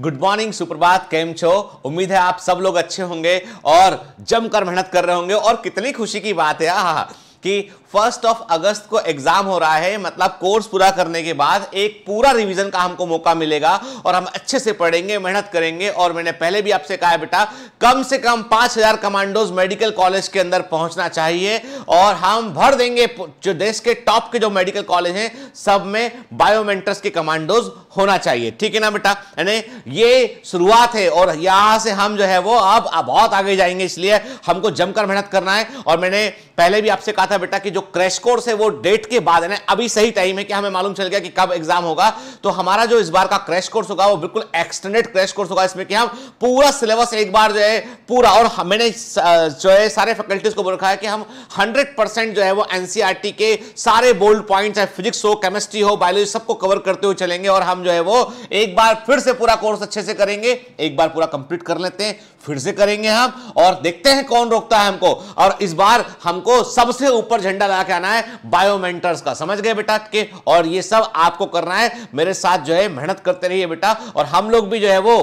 Good morning सुप्रभात cam छो उम्मीद है आप सब लोग अच्छे होंगे और जमकर मेहनत कर रहे होंगे और कितनी खुशी की बात है आहा कि फर्स्ट ऑफ अगस्त को एग्जाम हो रहा है मतलब कोर्स पूरा करने के बाद एक पूरा रिवीजन का हमको मौका मिलेगा और हम अच्छे से पढ़ेंगे मेहनत करेंगे और मैंने पहले भी आपसे कहा बेटा कम से कम पांच हजार कमांडोज मेडिकल कॉलेज के अंदर पहुंचना चाहिए और हम भर देंगे जो देश के टॉप के जो मेडिकल कॉलेज हैं सब में बायोमेंटर्स के कमांडोज होना चाहिए ठीक है ना बेटा यानी ये शुरुआत है और यहां से हम जो है वो अब बहुत आगे जाएंगे इसलिए हमको जमकर मेहनत करना है और मैंने पहले भी आपसे कहा था बेटा कि जो क्रैश कोर्स है वो डेट के बाद है अभी सही टाइम है कि हमें मालूम चल गया कि कब एग्जाम होगा तो हमारा जो इस बार का क्रैश कोर्स होगा वो बिल्कुल एक्सटेंडेड क्रैश कोर्स होगा इसमें कि हम पूरा सिलेबस एक बार जो है पूरा और मैंने जो है सारे फैकल्टीज को रखा है कि हम हंड्रेड जो है वो एनसीआर e के सारे बोल्ड पॉइंट चाहे फिजिक्स हो केमिस्ट्री हो बायोलॉजी सबको कवर करते हुए चलेंगे और हम जो है वो एक बार फिर से पूरा कोर्स अच्छे से करेंगे एक बार पूरा कंप्लीट कर लेते हैं फिर से करेंगे हम और देखते हैं कौन रोकता है हमको और इस बार हमको सबसे ऊपर झंडा लगा के आना है बायोमेंटर्स का समझ गए बेटा के और ये सब आपको करना है मेरे साथ जो है मेहनत करते रहिए बेटा और हम लोग भी जो है वो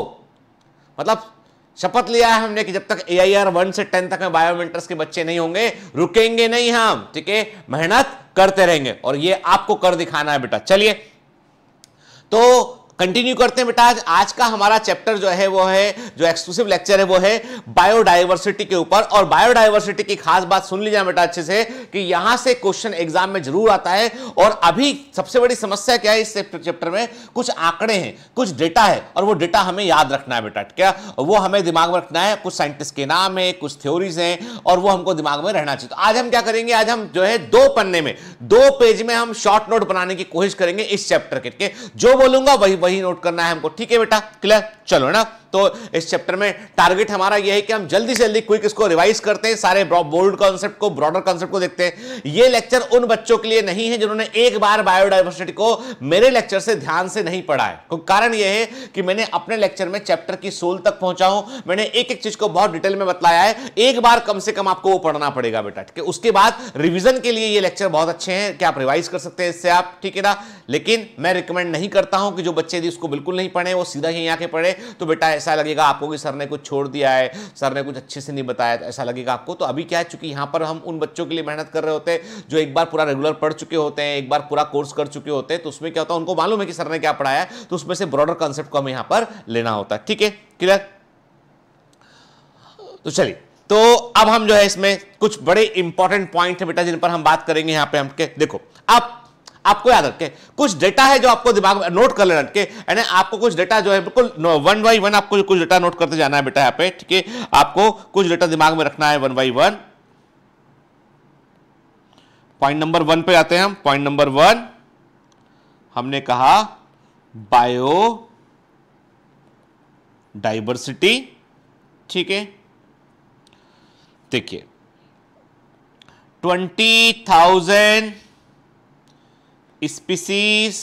मतलब शपथ लिया है हमने कि जब तक ए आई आर वन से टेन तक में बायोमेंटर्स के बच्चे नहीं होंगे रुकेंगे नहीं हम ठीक है मेहनत करते रहेंगे और ये आपको कर दिखाना है बेटा चलिए तो कंटिन्यू करते हैं बेटा आज का हमारा चैप्टर जो है वो है जो एक्सक्लूसिव लेक्चर है वो है बायोडाइवर्सिटी के ऊपर और बायोडायवर्सिटी की खास बात सुन लीजिए बेटा अच्छे से कि यहां से क्वेश्चन एग्जाम में जरूर आता है और अभी सबसे बड़ी समस्या क्या है इस चैप्टर में कुछ आंकड़े हैं कुछ डेटा है और वो डेटा हमें याद रखना है बेटा क्या वो हमें दिमाग में रखना है कुछ साइंटिस्ट के नाम है कुछ थ्योरीज हैं और वो हमको दिमाग में रहना चाहिए तो आज हम क्या करेंगे आज हम जो है दो पन्ने में दो पेज में हम शॉर्ट नोट बनाने की कोशिश करेंगे इस चैप्टर के जो बोलूंगा वही वही वही नोट करना है हमको ठीक है बेटा क्लियर चलो ना तो इस चैप्टर में टारगेट हमारा यह है कि हम जल्दी से जल्दी क्विक इसको रिवाइज करते हैं सारे बोल्ड कॉन्सेप्ट को ब्रॉडर कॉन्सेप्ट को देखते हैं ये लेक्चर उन बच्चों के लिए नहीं है जिन्होंने एक बार बायोडाइवर्सिटी को मेरे लेक्चर से ध्यान से नहीं पढ़ा है कारण यह है कि मैंने अपने लेक्चर में चैप्टर की सोल तक पहुंचा हूं मैंने एक एक चीज को बहुत डिटेल में बतलाया है एक बार कम से कम आपको वो पढ़ना पड़ेगा बेटा ठीक है उसके बाद रिविजन के लिए ये लेक्चर बहुत अच्छे हैं कि आप रिवाइज कर सकते हैं इससे आप ठीक है ना लेकिन मैं रिकमेंड नहीं करता हूं कि जो बच्चे यदि उसको बिल्कुल नहीं पढ़े वो सीधा ही आके पढ़े तो बेटा ऐसा लगेगा आपको कि सर ने कुछ छोड़ दिया है सर ने कुछ अच्छे से नहीं बताया तो ऐसा लगेगा आपको तो अभी क्या है चूंकि यहाँ पर हम उन बच्चों के लिए मेहनत कर रहे होते हैं जो एक बार पूरा रेगुलर पढ़ चुके होते हैं एक बार पूरा कोर्स कर चुके होते हैं तो उसमें क्या होता है उनको मालूम है कि सर ने क्या पढ़ाया तो उसमें से ब्रॉडर कॉन्सेप्ट को हमें यहाँ पर लेना होता है ठीक है क्लियर तो चलिए तो अब हम जो है इसमें कुछ बड़े इंपॉर्टेंट पॉइंट है बेटा जिन पर हम बात करेंगे यहां पे हम के देखो अब आपको याद रखे कुछ डेटा है जो आपको दिमाग में नोट कर लेना के यानी आपको कुछ डेटा जो है बिल्कुल वन बाई वन आपको कुछ डेटा नोट करते जाना है बेटा यहाँ पे ठीक है आपको कुछ डेटा दिमाग में रखना है one by one point number one पे आते हैं हम पॉइंट नंबर वन हमने कहा बायो डाइवर्सिटी ठीक है देखिए ट्वेंटी थाउजेंड स्पीसीज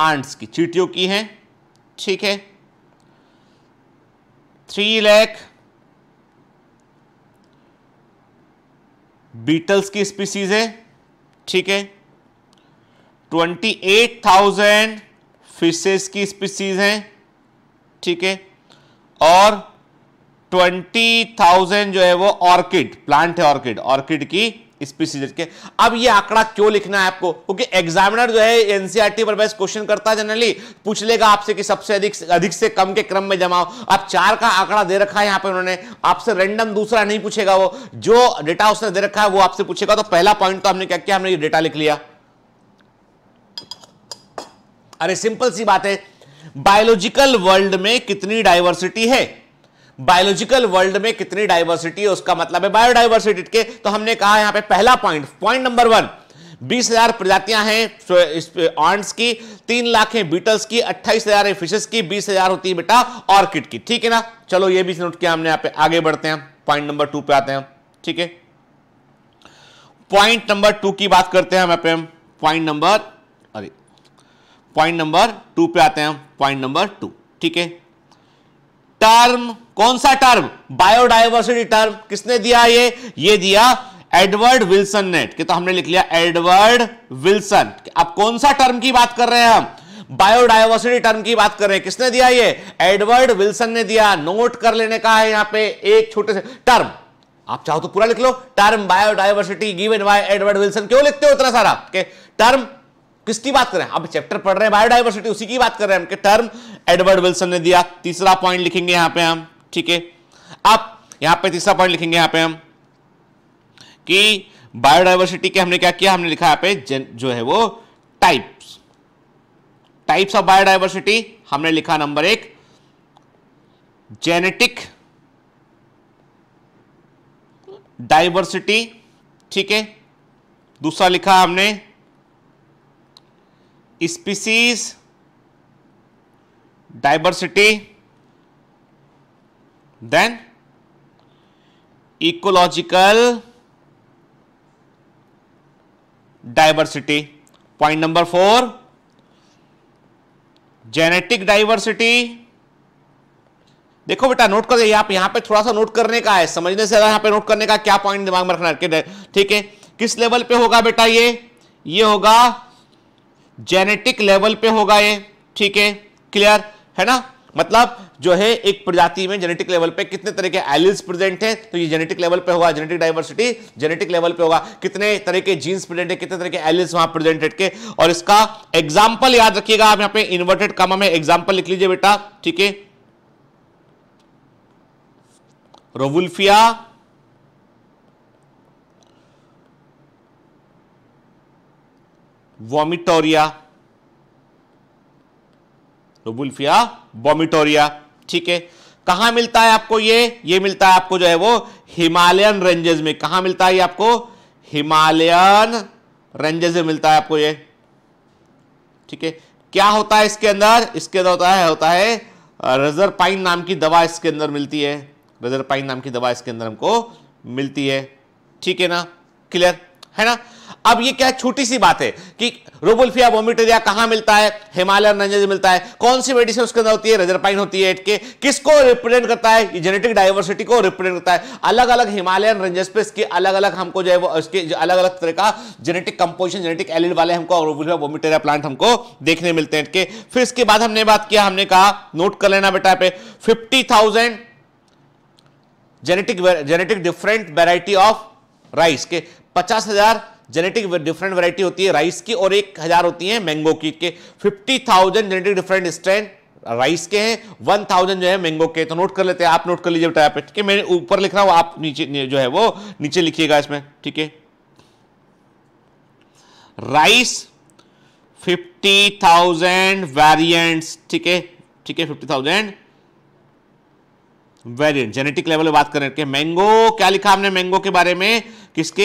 आंट्स की चीटियों की हैं ठीक है थ्री लैख बीटल्स की स्पीसीज है ठीक है ट्वेंटी एट थाउजेंड फिशेस की स्पीसीज हैं ठीक है और ट्वेंटी थाउजेंड जो है वो ऑर्किड प्लांट है ऑर्किड ऑर्किड की स्पीसीज के अब ये आंकड़ा क्यों लिखना है आपको क्योंकि एग्जामिनर जो है एनसीआरटी e पर बेस्ट क्वेश्चन करता है जनरली पूछ लेगा आपसे कि सबसे अधिक अधिक से कम के क्रम में जमाओ अब चार का आंकड़ा दे रखा है यहां पे उन्होंने आपसे रेंडम दूसरा नहीं पूछेगा वो जो डेटा उसने दे रखा है वो आपसे पूछेगा तो पहला पॉइंट तो हमने क्या किया हमने ये डेटा लिख लिया अरे सिंपल सी बात है बायोलॉजिकल वर्ल्ड में कितनी डायवर्सिटी है बायोलॉजिकल वर्ल्ड में कितनी डायवर्सिटी है उसका मतलब है बायोडाइवर्सिटी के तो हमने कहा यहां पे पहला पॉइंट पॉइंट नंबर वन बीस हजार प्रजातियां हैं ऑन्ट्स की तीन लाख है बीटल्स की अट्ठाईस हजार है फिशेस की बीस हजार होती है बेटा ऑर्किड की ठीक है ना चलो ये भी नोट किया हमने यहां पे आगे बढ़ते हैं पॉइंट नंबर टू पे आते हैं ठीक है पॉइंट नंबर टू की बात करते हैं हम यहां पे हम पॉइंट नंबर अरे पॉइंट नंबर टू पे आते हैं पॉइंट नंबर टू ठीक है टर्म कौन सा टर्म बायोडाइवर्सिटी टर्म किसने दिया ये ये दिया एडवर्ड विल्सन ने कि तो हमने लिख लिया एडवर्ड विल्सन अब कौन सा टर्म की बात कर रहे हैं हम बायोडायवर्सिटी टर्म की बात कर रहे हैं किसने दिया ये एडवर्ड विल्सन ने दिया नोट कर लेने का है यहां पे एक छोटे से टर्म आप चाहो तो पूरा लिख लो term biodiversity given by Edward Wilson क्यों लिखते हो इतना सारा के टर्म किसकी बात कर रहे हैं अब चैप्टर पढ़ रहे हैं बायोडायवर्सिटी उसी की बात कर रहे हैं हम टर्म एडवर्ड विल्सन ने दिया तीसरा पॉइंट लिखेंगे यहां पे हम ठीक है अब यहां पे तीसरा पॉइंट लिखेंगे यहां पे हम कि बायोडाइवर्सिटी के हमने क्या किया हमने लिखा यहां पे जो है वो टाइप्स टाइप्स ऑफ बायोडाइवर्सिटी हमने लिखा नंबर एक जेनेटिक डाइवर्सिटी ठीक है दूसरा लिखा हमने species diversity then ecological diversity point number 4 genetic diversity देखो बेटा नोट कर आप यहां पे थोड़ा सा नोट करने का है समझने से यहां पे नोट करने का क्या पॉइंट दिमाग में रखना ठीक है किस लेवल पे होगा बेटा ये ये होगा जेनेटिक लेवल पे होगा ये ठीक है क्लियर है ना मतलब जो है एक प्रजाति में जेनेटिक लेवल पे कितने तरह के एलिल्स प्रेजेंट हैं तो ये जेनेटिक लेवल पे होगा जेनेटिक डाइवर्सिटी जेनेटिक लेवल पे होगा कितने तरह के जीन्स प्रेजेंट है कितने तरह के एलिल्स वहां प्रेजेंटेड के और इसका एग्जाम्पल याद रखिएगा आप यहां पे इन्वर्टेड कामा में एग्जाम्पल लिख लीजिए बेटा ठीक है रोवुल्फिया वॉमिटोरिया रोबुल्फिया बोमिटोरिया ठीक है कहां मिलता है आपको ये ये मिलता है आपको जो है वो हिमालयन रेंजेस में कहा मिलता है आपको हिमालयन रेंजेस में मिलता है आपको ये ठीक है क्या होता है इसके अंदर इसके अंदर होता है होता है रजर पाइन नाम की दवा इसके अंदर मिलती है रजर पाइन नाम की दवा इसके अंदर हमको मिलती है ठीक है ना क्लियर है ना अब ये क्या छोटी सी बात है कि रोबुल्फिया वोमिटेरिया कहां मिलता है हिमालय नजर मिलता है कौन सी मेडिसिन उसके अंदर होती है रजरपाइन होती है के किसको रिप्रेजेंट करता है जेनेटिक डाइवर्सिटी को रिप्रेजेंट करता है अलग अलग हिमालयन रेंजेस पे इसके अलग अलग हमको जो है वो इसके अलग अलग तरह का जेनेटिक कंपोजिशन जेनेटिक एलिड वाले हमको रोबुल्फिया वोमिटेरिया प्लांट हमको देखने मिलते हैं के फिर इसके बाद हमने बात किया हमने कहा नोट कर लेना बेटा पे fifty thousand genetic genetic different variety of rice के पचास हजार जेनेटिक डिफरेंट वैरायटी होती है राइस की और एक हज़ार होती है मैंगो की के fifty thousand genetic different strain rice के हैं वन थाउजेंड जो है मैंगो के तो नोट कर लेते हैं आप नोट कर लीजिए बेटा ठीक है मैं ऊपर लिख रहा हूँ आप नीचे जो है वो नीचे लिखिएगा इसमें ठीक है राइस फिफ्टी थाउजेंड वेरियंट ठीक है ठीक है fifty thousand variant genetic level बात करें मैंगो क्या लिखा हमने मैंगो के बारे में किसके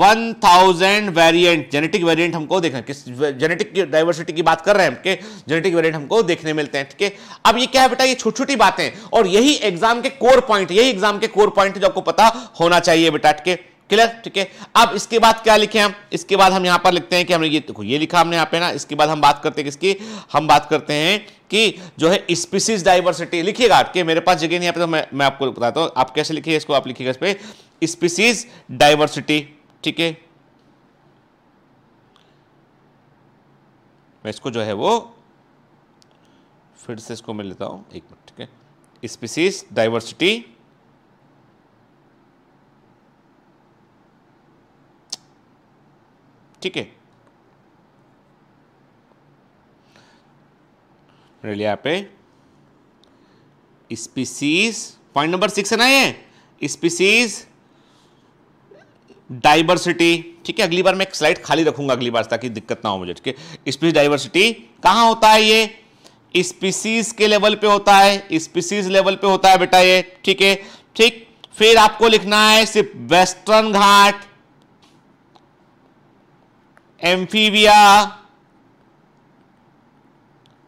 1000 वेरिएंट जेनेटिक वेरिएंट हमको देखना किस जेनेटिक डाइवर्सिटी की बात कर रहे हैं हम के जेनेटिक वेरिएंट हमको देखने मिलते हैं ठीक है अब ये क्या है बेटा ये छोटी छोटी बातें और यही एग्जाम के कोर पॉइंट यही एग्जाम के कोर पॉइंट जो आपको पता होना चाहिए बेटा ठीक है क्लियर ठीक है अब इसके बाद क्या लिखे हम इसके बाद हम यहां पर लिखते हैं कि हमने ये देखो ये लिखा हमने यहां पे ना इसके बाद हम बात करते हैं किसकी हम बात करते हैं कि जो है स्पीसीज डाइवर्सिटी लिखिएगा आपके मेरे पास जगह नहीं है तो मैं मैं आपको बताता हूं आप कैसे लिखिए इसको आप लिखिएगा इस पर स्पीसीज डाइवर्सिटी ठीक है मैं इसको जो है वो फिर से इसको मैं लेता हूं एक मिनट ठीक है स्पीसीज डाइवर्सिटी ठीक है यहां पे स्पीसीज पॉइंट नंबर सिक्स है ना ये स्पीसीज डाइवर्सिटी ठीक है अगली बार मैं एक स्लाइड खाली रखूंगा अगली बार ताकि दिक्कत ना हो मुझे ठीक है स्पीसी डाइवर्सिटी कहां होता है ये स्पीसीज के लेवल पे होता है स्पीसीज लेवल पे होता है बेटा ये ठीक है ठीक फिर आपको लिखना है सिर्फ वेस्टर्न घाट एम्फीबिया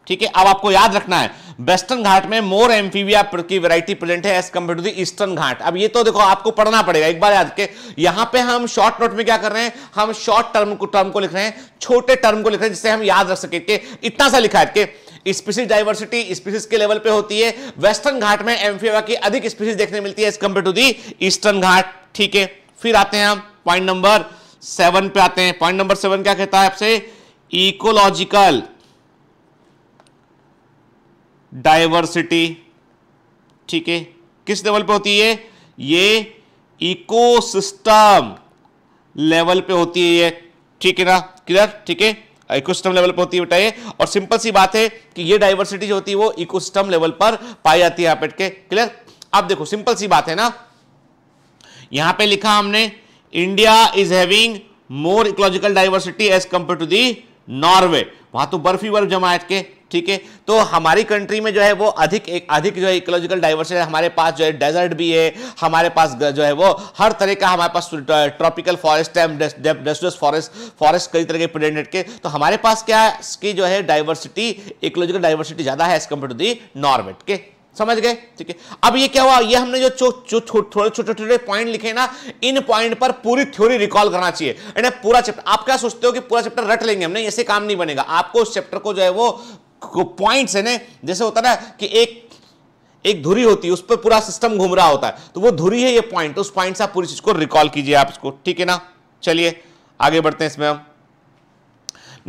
ठीक है अब आपको याद रखना है वेस्टर्न घाट में मोर एम्फीबिया की वैरायटी प्रेजेंट है as compare to the eastern Ghat अब ये तो देखो आपको पढ़ना पड़ेगा एक बार याद के यहां पे हम शॉर्ट नोट में क्या कर रहे हैं हम शॉर्ट टर्म को टर्म को लिख रहे हैं छोटे टर्म को लिख रहे हैं जिससे हम याद रख सके कि इतना सा लिखा है कि स्पीसीज डाइवर्सिटी स्पीसीज के लेवल पे होती है वेस्टर्न घाट में एम्फीबिया की अधिक स्पीसीज देखने मिलती है as compare to the eastern Ghat ठीक है फिर आते हैं हम पॉइंट नंबर सेवन पे आते हैं पॉइंट नंबर सेवन क्या कहता है आपसे इकोलॉजिकल डाइवर्सिटी ठीक है किस लेवल पे होती है ये इकोसिस्टम लेवल पे होती है ये ठीक है ना क्लियर ठीक है इकोसिस्टम लेवल पर होती है बताइए और सिंपल सी बात है कि ये डाइवर्सिटी जो होती है वो इकोसिस्टम लेवल पर पाई जाती है यहाँ क्लियर आप देखो सिंपल सी बात है ना यहां पे लिखा हमने India is having more ecological diversity as compare to the Norway वहां तो बर्फी बर्फ जमा के ठीक है तो हमारी कंट्री में जो है वो अधिक एक अधिक जो है इकोलॉजिकल डाइवर्सिटी हमारे पास जो है डेजर्ट भी है हमारे पास जो है वो हर तरह का हमारे पास ट्रॉपिकल फॉरेस्ट है डेस्टस फॉरेस्ट फॉरेस्ट कई तरह के प्रेडेंट के तो हमारे पास क्या है इसकी जो है डाइवर्सिटी इकोलॉजिकल डाइवर्सिटी ज़्यादा है as compare to the Norway के समझ गए ठीक है अब ये क्या हुआ ये हमने जो थोड़े छोटे छोटे पॉइंट लिखे ना इन पॉइंट पर पूरी थ्योरी रिकॉल करना चाहिए पूरा चैप्टर आप क्या सोचते हो कि पूरा चैप्टर रट लेंगे हमने ऐसे काम नहीं बनेगा आपको उस चैप्टर को जो है वो पॉइंट्स है ना जैसे होता ना कि एक एक धुरी होती है उस पर पूरा सिस्टम घूम रहा होता है तो वो धुरी है ये पॉइंट उस पॉइंट से आप पूरी चीज को रिकॉल कीजिए आप इसको ठीक है ना चलिए आगे बढ़ते हैं इसमें हम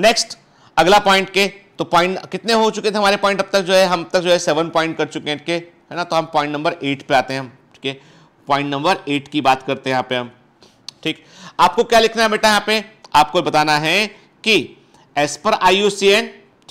नेक्स्ट अगला पॉइंट के तो पॉइंट कितने हो चुके थे हमारे पॉइंट अब तक जो है हम तक जो है सेवन पॉइंट कर चुके हैं ठीक है ना तो हम पॉइंट नंबर एट पे आते हैं हम ठीक है पॉइंट नंबर एट की बात करते हैं यहाँ पे हम ठीक आपको क्या लिखना है बेटा यहाँ पे आपको बताना है कि एज पर आई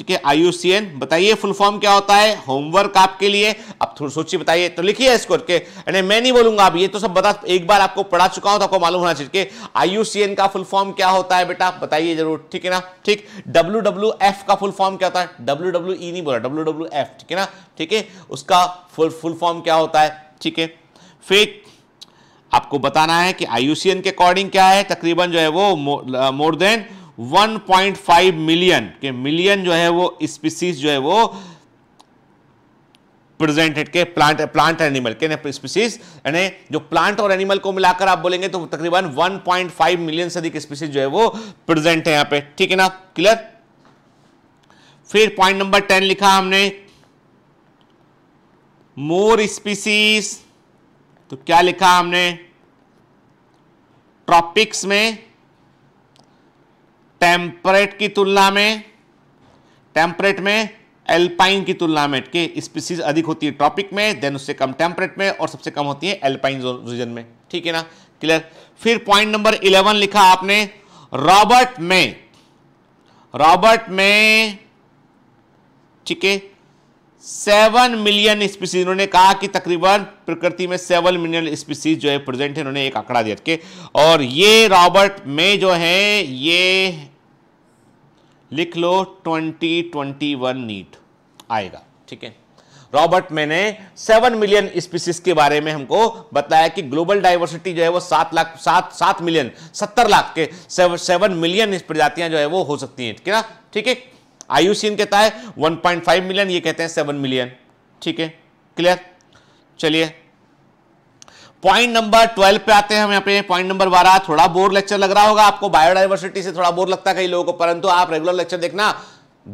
ठीक है आईयूसीएन बताइए फुल फॉर्म क्या होता है होमवर्क आपके लिए आप थोड़ा सोचिए बताइए तो लिखिए इसको के यानी मैं नहीं बोलूंगा आप ये तो सब बता एक बार आपको पढ़ा चुका हूं तो आपको मालूम होना चाहिए कि आईयूसीएन का फुल फॉर्म क्या होता है बेटा बताइए जरूर ठीक है ना ठीक डब्ल्यू डब्ल्यू एफ का फुल फॉर्म क्या होता है डब्ल्यू डब्ल्यू ई नहीं बोला डब्ल्यू डब्ल्यू एफ ठीक है ना ठीक है उसका फुल फुल फॉर्म क्या होता है ठीक है फिर आपको बताना है कि आईयूसीएन के अकॉर्डिंग क्या है तकरीबन जो है वो मोर देन 1.5 मिलियन के मिलियन जो है वो स्पीसीज जो है वो प्रेजेंटेड के प्लांट प्लांट एनिमल के स्पीसीज यानी जो प्लांट और एनिमल को मिलाकर आप बोलेंगे तो तकरीबन 1.5 मिलियन से अधिक स्पीसीज जो है वो प्रेजेंट है यहां पे ठीक है ना क्लियर फिर पॉइंट नंबर टेन लिखा हमने मोर स्पीसीज तो क्या लिखा हमने ट्रॉपिक्स में टेम्परेट की तुलना में टेम्परेट में एल्पाइन की तुलना में के स्पीसीज अधिक होती है ट्रॉपिक में देन उससे कम टेम्परेट में और सबसे कम होती है एल्पाइन रीजन में ठीक है ना क्लियर फिर पॉइंट नंबर इलेवन लिखा आपने रॉबर्ट में रॉबर्ट में ठीक है सेवन मिलियन स्पीसीज उन्होंने कहा कि तकरीबन प्रकृति में सेवन मिलियन स्पीसीज जो है प्रेजेंट है उन्होंने एक आंकड़ा दिया के और ये रॉबर्ट में जो है ये लिख लो 2021 नीट आएगा ठीक है रॉबर्ट मैंने सेवन मिलियन स्पीसीज के बारे में हमको बताया कि ग्लोबल डाइवर्सिटी जो है वो सात लाख सात सात मिलियन सत्तर लाख के सेवन मिलियन प्रजातियां जो है वो हो सकती हैं ठीक है ठीक है आयुषीन कहता है 1.5 मिलियन ये कहते हैं सेवन मिलियन ठीक है क्लियर चलिए पॉइंट नंबर ट्वेल्व पे आते हैं हम यहाँ पे पॉइंट नंबर बारह थोड़ा बोर लेक्चर लग रहा होगा आपको बायोडाइवर्सिटी से थोड़ा बोर लगता है कई लोगों को परंतु आप रेगुलर लेक्चर देखना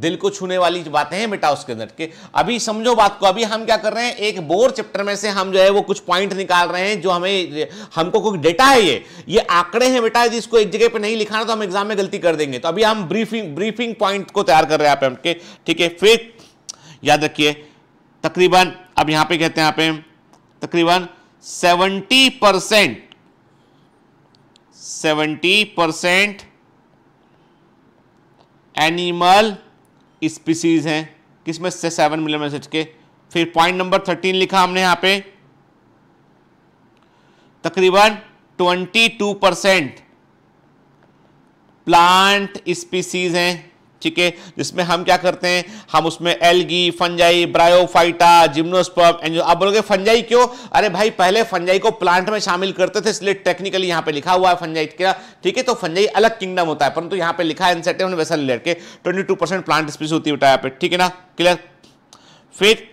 दिल को छूने वाली बातें हैं बेटा उसके अंदर के अभी समझो बात को अभी हम क्या कर रहे हैं एक बोर चैप्टर में से हम जो है वो कुछ पॉइंट निकाल रहे हैं जो हमें हमको कोई डेटा है ये ये आंकड़े हैं बेटा यदि इसको एक जगह पे नहीं लिखाना तो हम एग्जाम में गलती कर देंगे तो अभी हम ब्रीफिंग ब्रीफिंग पॉइंट को तैयार कर रहे हैं आपके ठीक है फिर याद रखिए तकरीबन अब यहां पर कहते हैं आप तकरीबन seventy percent seventy percent animal species हैं किसमें से सेवन मिलियन में के फिर पॉइंट नंबर थर्टीन लिखा हमने यहां पे तकरीबन twenty two percent plant species हैं ठीक है जिसमें हम क्या करते हैं हम उसमें algae fungi bryophyta gymnosperm angio आप बोलोगे फंजाई क्यों अरे भाई पहले फंजाई को प्लांट में शामिल करते थे इसलिए टेक्निकली यहां पे लिखा हुआ है फंजाई का ठीक है तो फंजाई अलग किंगडम होता है परंतु तो यहां पे लिखा है इंसेक्टिव वेसल लेयर के ट्वेंटी प्लांट स्पीस होती है यहाँ पे ठीक है ना क्लियर फिर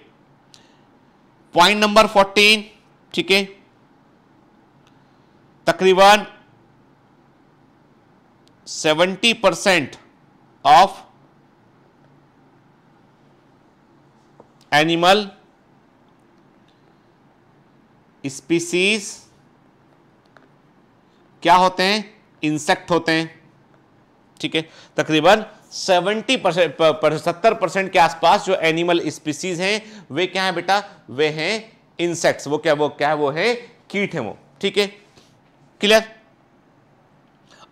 पॉइंट नंबर फोर्टीन ठीक है तकरीबन seventy percent of animal species क्या होते हैं इंसेक्ट होते हैं ठीक है तकरीबन 70 परसेंट सत्तर परसेंट के आसपास जो एनिमल स्पीसीज हैं वे क्या है बेटा वे हैं इंसेक्ट्स वो क्या वो क्या है वो है कीट है वो ठीक है clear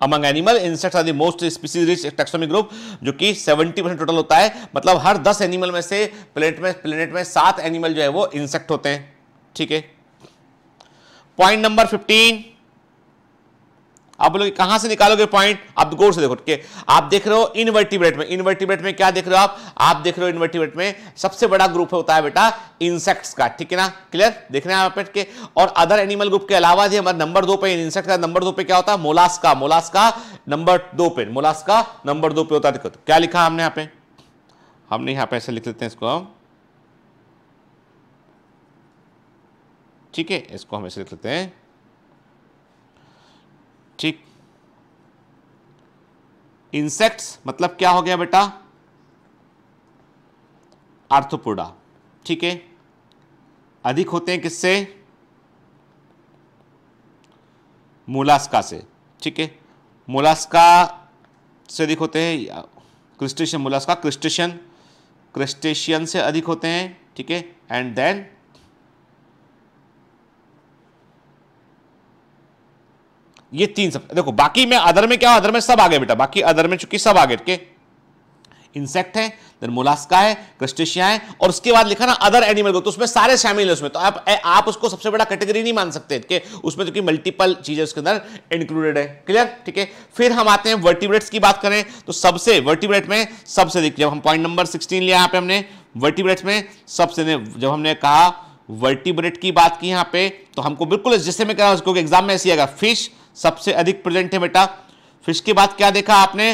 among animal insects are the most species rich taxonomic group जो कि 70 परसेंट टोटल होता है मतलब हर 10 एनिमल में से प्लेनेट में प्लेनेट में सात एनिमल जो है वो इंसेक्ट होते हैं ठीक है पॉइंट नंबर फिफ्टीन आप बोलोगे कहां से निकालोगे पॉइंट आप गौर से देखो के आप देख रहे हो इनवर्टिब्रेट में इनवर्टिब्रेट में क्या देख रहे हो आप आप देख रहे हो इनवर्टिब्रेट में सबसे बड़ा ग्रुप होता है बेटा इंसेक्ट्स का ठीक है ना क्लियर देख रहे हैं आप के और अदर एनिमल ग्रुप के अलावा जी हमारे नंबर दो पे इंसेक्ट का नंबर दो पे क्या होता है मोलास का मोलास का नंबर दो पे मोलास का नंबर दो पे होता है तो क्या लिखा हमने यहां पर हमने यहां पर ऐसे लिख लेते हैं इसको हम ठीक है इसको हम ऐसे लिख लेते हैं ठीक इंसेक्ट्स मतलब क्या हो गया बेटा आर्थोपोडा ठीक है अधिक होते हैं किससे मोलास्का से ठीक है मोलास्का से अधिक होते हैं क्रिस्टेशियन मोलास्का क्रिस्टेशियन क्रिस्टेशियन से अधिक होते हैं ठीक है एंड देन ये तीन सब देखो बाकी में अदर में क्या अदर में सब आगे बेटा बाकी अदर में चूंकि सब आगे के इंसेक्ट है देन मोलास्का है क्रस्टेशिया है और उसके बाद लिखा ना अदर एनिमल ग्रोथ तो उसमें सारे शामिल है उसमें तो आप ए, आप उसको सबसे बड़ा कैटेगरी नहीं मान सकते कि उसमें जो कि मल्टीपल चीजें उसके अंदर इंक्लूडेड है क्लियर ठीक है फिर हम आते हैं वर्टिब्रेट्स की बात करें तो सबसे वर्टिब्रेट में सबसे देखिए जब हम पॉइंट नंबर सिक्सटीन लिया यहाँ पे हमने वर्टिब्रेट्स में सबसे जब हमने कहा वर्टिब्रेट की बात की यहाँ पे तो हमको बिल्कुल जैसे मैं कह रहा हूँ एग्जाम में ऐसी आएगा फिश सबसे अधिक प्रेजेंट है बेटा फिश के बाद क्या देखा आपने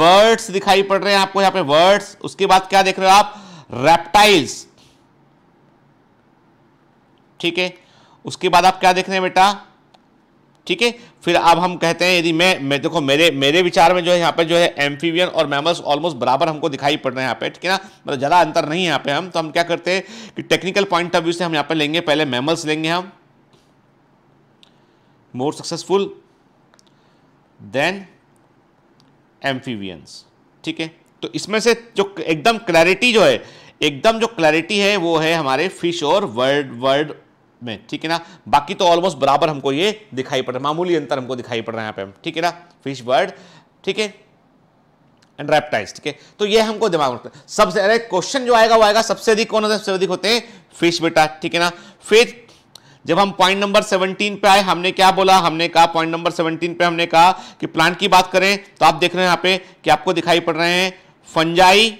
बर्ड्स दिखाई पड़ रहे हैं आपको यहां पे बर्ड्स उसके बाद क्या देख रहे हो आप रेप्टाइल्स ठीक है उसके बाद आप क्या देख रहे हैं बेटा ठीक है फिर अब हम कहते हैं यदि मैं मैं देखो मेरे मेरे विचार में जो है यहाँ पे जो है एम्फीवियन और मैमल्स ऑलमोस्ट बराबर हमको दिखाई पड़ रहे हैं यहाँ पे ठीक है ना मतलब ज़्यादा अंतर नहीं है यहाँ पे हम तो हम क्या करते हैं कि टेक्निकल पॉइंट ऑफ व्यू से हम यहाँ पे लेंगे पहले मैमल्स लेंगे हम more successful than amphibians ठीक है तो इसमें से जो एकदम क्लैरिटी जो है एकदम जो क्लैरिटी है वो है हमारे फिश और वर्ड वर्ड में ठीक है ना बाकी तो ऑलमोस्ट बराबर हमको ये दिखाई पड़ रहा है मामूली अंतर हमको दिखाई पड़ रहा है यहां पे ठीक है ना फिश वर्ड ठीक है एंड रेप्टाइल्स ठीक है तो ये हमको दिमाग में सबसे अरे क्वेश्चन जो आएगा वो आएगा सबसे अधिक कौन सबसे अधिक होते हैं फिश बेटा ठीक है ना फिर जब हम पॉइंट नंबर 17 पे आए हमने क्या बोला हमने कहा पॉइंट नंबर 17 पे हमने कहा कि प्लांट की बात करें तो आप देख रहे हैं यहां पे कि आपको दिखाई पड़ रहे हैं फंजाई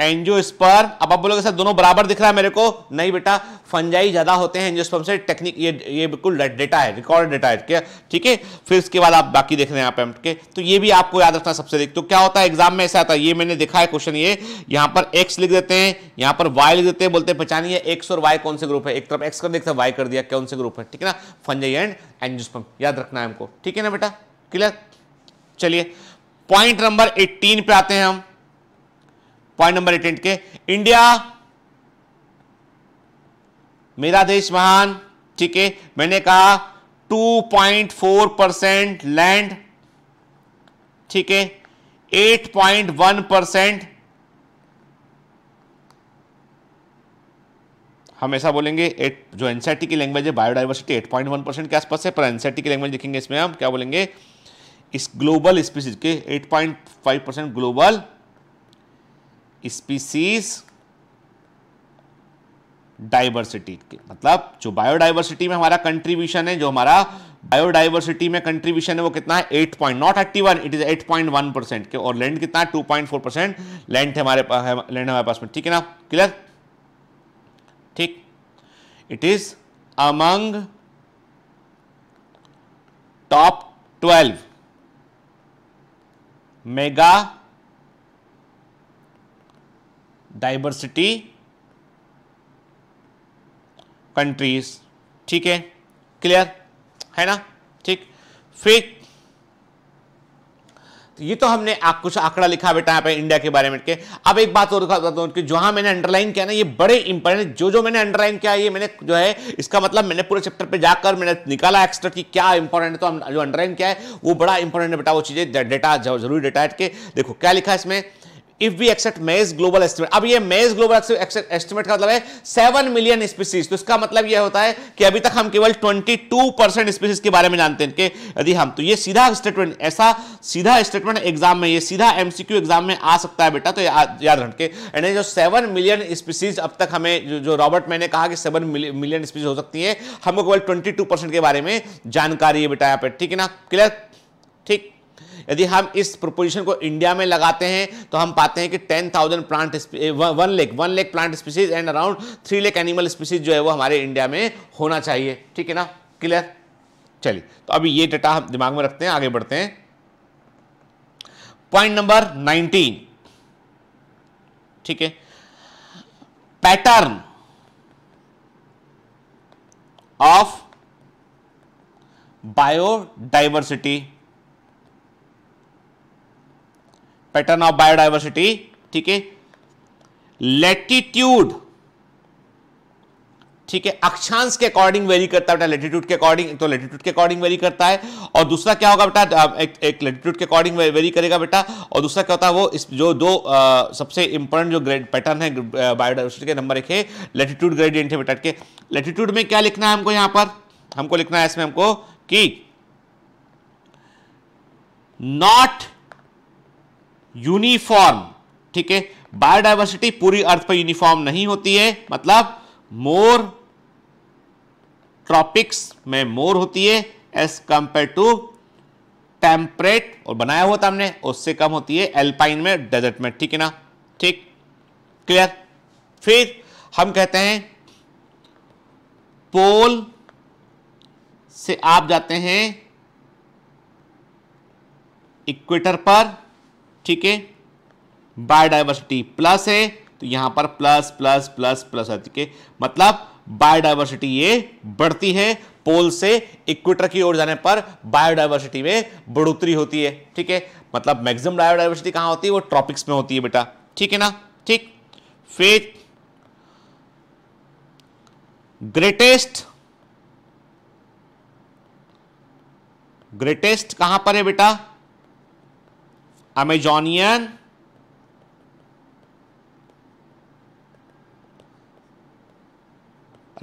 एंजियोस्पर्म अब आप बोलोगे सर दोनों बराबर दिख रहा है मेरे को नहीं बेटा फंजाई ज्यादा होते हैं एंजियोस्पर्म से टेक्निक ये ये बिल्कुल डेटा है रिकॉर्ड डेटा है ठीक है फिर इसके बाद आप बाकी देख रहे हैं यहाँ पे तो ये भी आपको याद रखना सबसे अधिक तो क्या होता है एग्जाम में ऐसा आता है ये मैंने देखा है क्वेश्चन ये यहाँ पर एक्स लिख देते हैं यहाँ पर वाई लिख देते हैं बोलते हैं पहचानिए एक्स और वाई कौन से ग्रुप है एक तरफ एक्स कर देखते वाई कर दिया कौन से ग्रुप है ठीक है ना फंजाई एंड एंजियोस्पर्म याद रखना है हमको ठीक है ना बेटा क्लियर चलिए पॉइंट नंबर 18 पे आते हैं हम पॉइंट नंबर एटेंट के इंडिया मेरा देश महान ठीक है मैंने कहा 2.4 परसेंट लैंड ठीक है 8.1 परसेंट हम ऐसा बोलेंगे एट जो एनसीआरटी e की लैंग्वेज है बायोडाइवर्सिटी 8.1 परसेंट के आसपास है पर एनसीआरटी e की लैंग्वेज लिखेंगे इसमें हम क्या बोलेंगे इस ग्लोबल स्पीसीज के 8.5 परसेंट ग्लोबल स्पीसीज डाइवर्सिटी के मतलब जो बायोडाइवर्सिटी में हमारा कंट्रीब्यूशन है जो हमारा बायोडाइवर्सिटी में कंट्रीब्यूशन है वो कितना है eight point not eighty one it is eight point one percent और लैंड कितना है two point four percent land हमारे लैंड हमारे पास में ठीक है ना क्लियर ठीक it is among top twelve mega diversity countries ठीक है क्लियर है ना ठीक फिर तो ये तो हमने आप कुछ आंकड़ा लिखा बेटा यहां पे इंडिया के बारे में के अब एक बात और दिखा हूँ कि जहाँ मैंने अंडरलाइन किया ना ये बड़े इंपॉर्टेंट जो जो मैंने अंडरलाइन किया ये मैंने जो है इसका मतलब मैंने पूरे चैप्टर पे जाकर मैंने निकाला एक्स्ट्रा कि क्या इंपॉर्टेंट है तो हम जो अंडरलाइन किया है वो बड़ा इंपॉर्टेंट है बेटा वो चीज़ें डेटा जरूरी डेटा है के देखो क्या लिखा इसमें if we accept May's global estimate अब ये मेज ग्लोबल एस्टिमेट का मतलब है सेवन मिलियन स्पीसीज तो इसका मतलब ये होता है कि अभी तक हम केवल ट्वेंटी टू परसेंट स्पीसीज के बारे में जानते हैं कि यदि हम तो ये सीधा स्टेटमेंट ऐसा सीधा स्टेटमेंट एग्जाम में ये सीधा एमसीक्यू एग्जाम में आ सकता है बेटा तो या, याद रखे यानी जो सेवन मिलियन स्पीसीज अब तक हमें जो, जो रॉबर्ट मैंने कहा कि सेवन मिलियन स्पीसीज हो सकती है हमको केवल ट्वेंटी के बारे में जानकारी है बेटा यहाँ पे ठीक है ना क्लियर ठीक यदि हम इस प्रोपोजिशन को इंडिया में लगाते हैं तो हम पाते हैं कि ten thousand plant one lakh one lakh plant species and around three lakh animal species जो है वो हमारे इंडिया में होना चाहिए ठीक है ना क्लियर चलिए तो अभी ये डेटा हम दिमाग में रखते हैं आगे बढ़ते हैं पॉइंट नंबर नाइनटीन ठीक है pattern of biodiversity pattern of biodiversity ठीक है लेटीट्यूड ठीक है अक्षांश के अकॉर्डिंग वेरी करता है बेटा लेटीट्यूड के अकॉर्डिंग तो लेटीट्यूड के अकॉर्डिंग वेरी करता है और दूसरा क्या होगा बेटा एक, एक लेटीट्यूड के अकॉर्डिंग वेरी करेगा बेटा और दूसरा क्या होता है वो इस जो दो आ, सबसे इंपॉर्टेंट जो ग्रेड पैटर्न है बायोडाइवर्सिटी के नंबर एक है लेटीट्यूड ग्रेडियंट है बेटा के लेटीट्यूड में क्या लिखना है हमको यहां पर हमको लिखना है इसमें हमको कि नॉट यूनिफॉर्म ठीक है बायोडाइवर्सिटी पूरी अर्थ पर यूनिफॉर्म नहीं होती है मतलब मोर ट्रॉपिक्स में मोर होती है एस कंपेयर टू टेम्परेट और बनाया हुआ था हमने उससे कम होती है एल्पाइन में डेजर्ट में ठीक है ना ठीक क्लियर फिर हम कहते हैं पोल से आप जाते हैं इक्वेटर पर ठीक है बायोडाइवर्सिटी प्लस है तो यहां पर प्लस प्लस प्लस प्लस है ठीक है मतलब बायोडाइवर्सिटी ये बढ़ती है पोल से इक्वेटर की ओर जाने पर बायोडाइवर्सिटी में बढ़ोतरी होती है ठीक है मतलब मैक्सिमम बायोडाइवर्सिटी कहां होती है वो ट्रॉपिक्स में होती है बेटा ठीक है ना ठीक फिर ग्रेटेस्ट ग्रेटेस्ट कहां पर है बेटा अमेजोनियन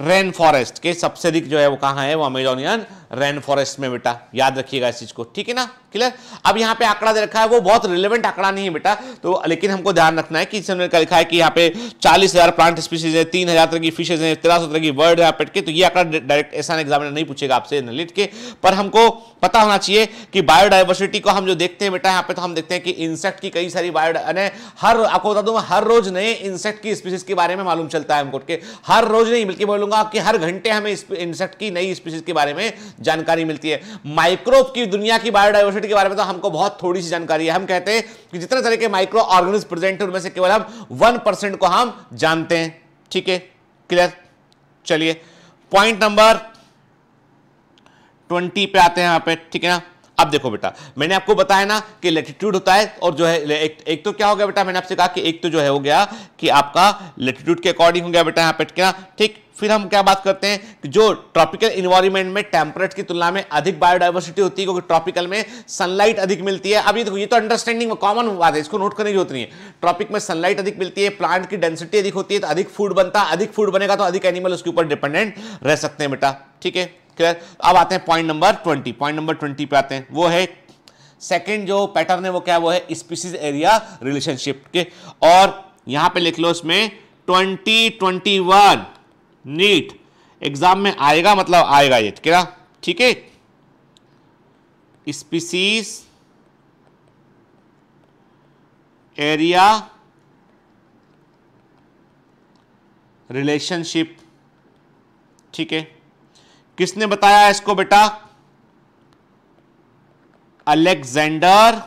रेन फॉरेस्ट के सबसे अधिक जो है वो कहाँ है वो अमेजोनियन रेन फॉरेस्ट में बेटा याद रखिएगा इस चीज को ठीक है ना क्लियर अब यहाँ पे आंकड़ा दे रखा है वो बहुत रिलेवेंट आंकड़ा नहीं है बेटा तो लेकिन हमको ध्यान रखना है कि इसमें लिखा है कि यहाँ पे चालीस हजार प्लांट स्पीसीज है तीन हजार तरह की फिशेज है तेरह सौ तरह की वर्ड है पेट के तो ये आंकड़ा डायरेक्ट ऐसा एग्जामिनर नहीं पूछेगा आपसे नलिट के पर हमको पता होना चाहिए कि बायोडाइवर्सिटी को हम जो देखते हैं बेटा यहाँ पे तो हम देखते हैं कि इंसेक्ट की कई सारी बायो हर आपको बता दूंगा हर रोज नए इंसेक्ट की स्पीसीज के बारे में मालूम चलता है हमको हर रोज नहीं बल्कि बोलूंगा कि हर घंटे हमें इंसेक्ट की नई स्पीसीज के बारे में जानकारी मिलती है माइक्रोब की दुनिया की बायोडाइवर्सिटी के बारे में तो हमको बहुत थोड़ी सी जानकारी है हम कहते हैं कि जितने तरह के माइक्रो ऑर्गेनिज्म प्रेजेंट है उनमें से केवल हम वन परसेंट को हम जानते हैं ठीक है क्लियर चलिए पॉइंट नंबर ट्वेंटी पे आते हैं यहां पे ठीक है ना अब देखो बेटा मैंने आपको बताया ना कि लेटिट्यूड होता है और जो है एक, एक तो क्या हो गया बेटा मैंने आपसे कहा कि एक तो जो है हो गया कि आपका लेटिट्यूड के अकॉर्डिंग हो गया बेटा यहां पे ठीक है ना ठीक फिर हम क्या बात करते हैं कि जो ट्रॉपिकल इन्वायरमेंट में टेम्परेट की तुलना में अधिक बायोडाइवर्सिटी होती है क्योंकि ट्रॉपिकल में सनलाइट अधिक मिलती है अब ये देखो ये तो अंडरस्टैंडिंग में कॉमन बात है इसको नोट करने की जरूरत नहीं है ट्रॉपिक में सनलाइट अधिक मिलती है प्लांट की डेंसिटी अधिक होती है तो अधिक फूड बनता है अधिक फूड बनेगा तो अधिक एनिमल उसके ऊपर डिपेंडेंट रह सकते हैं बेटा ठीक है क्लियर अब आते हैं point number twenty point number twenty पे आते हैं वो है सेकेंड जो पैटर्न है वो क्या वो है स्पीसीज एरिया रिलेशनशिप के और यहाँ पे लिख लो इसमें twenty twenty one NEET exam में आएगा मतलब आएगा ये क्या ठीक है स्पीसीज एरिया रिलेशनशिप ठीक है किसने बताया इसको बेटा अलेक्जेंडर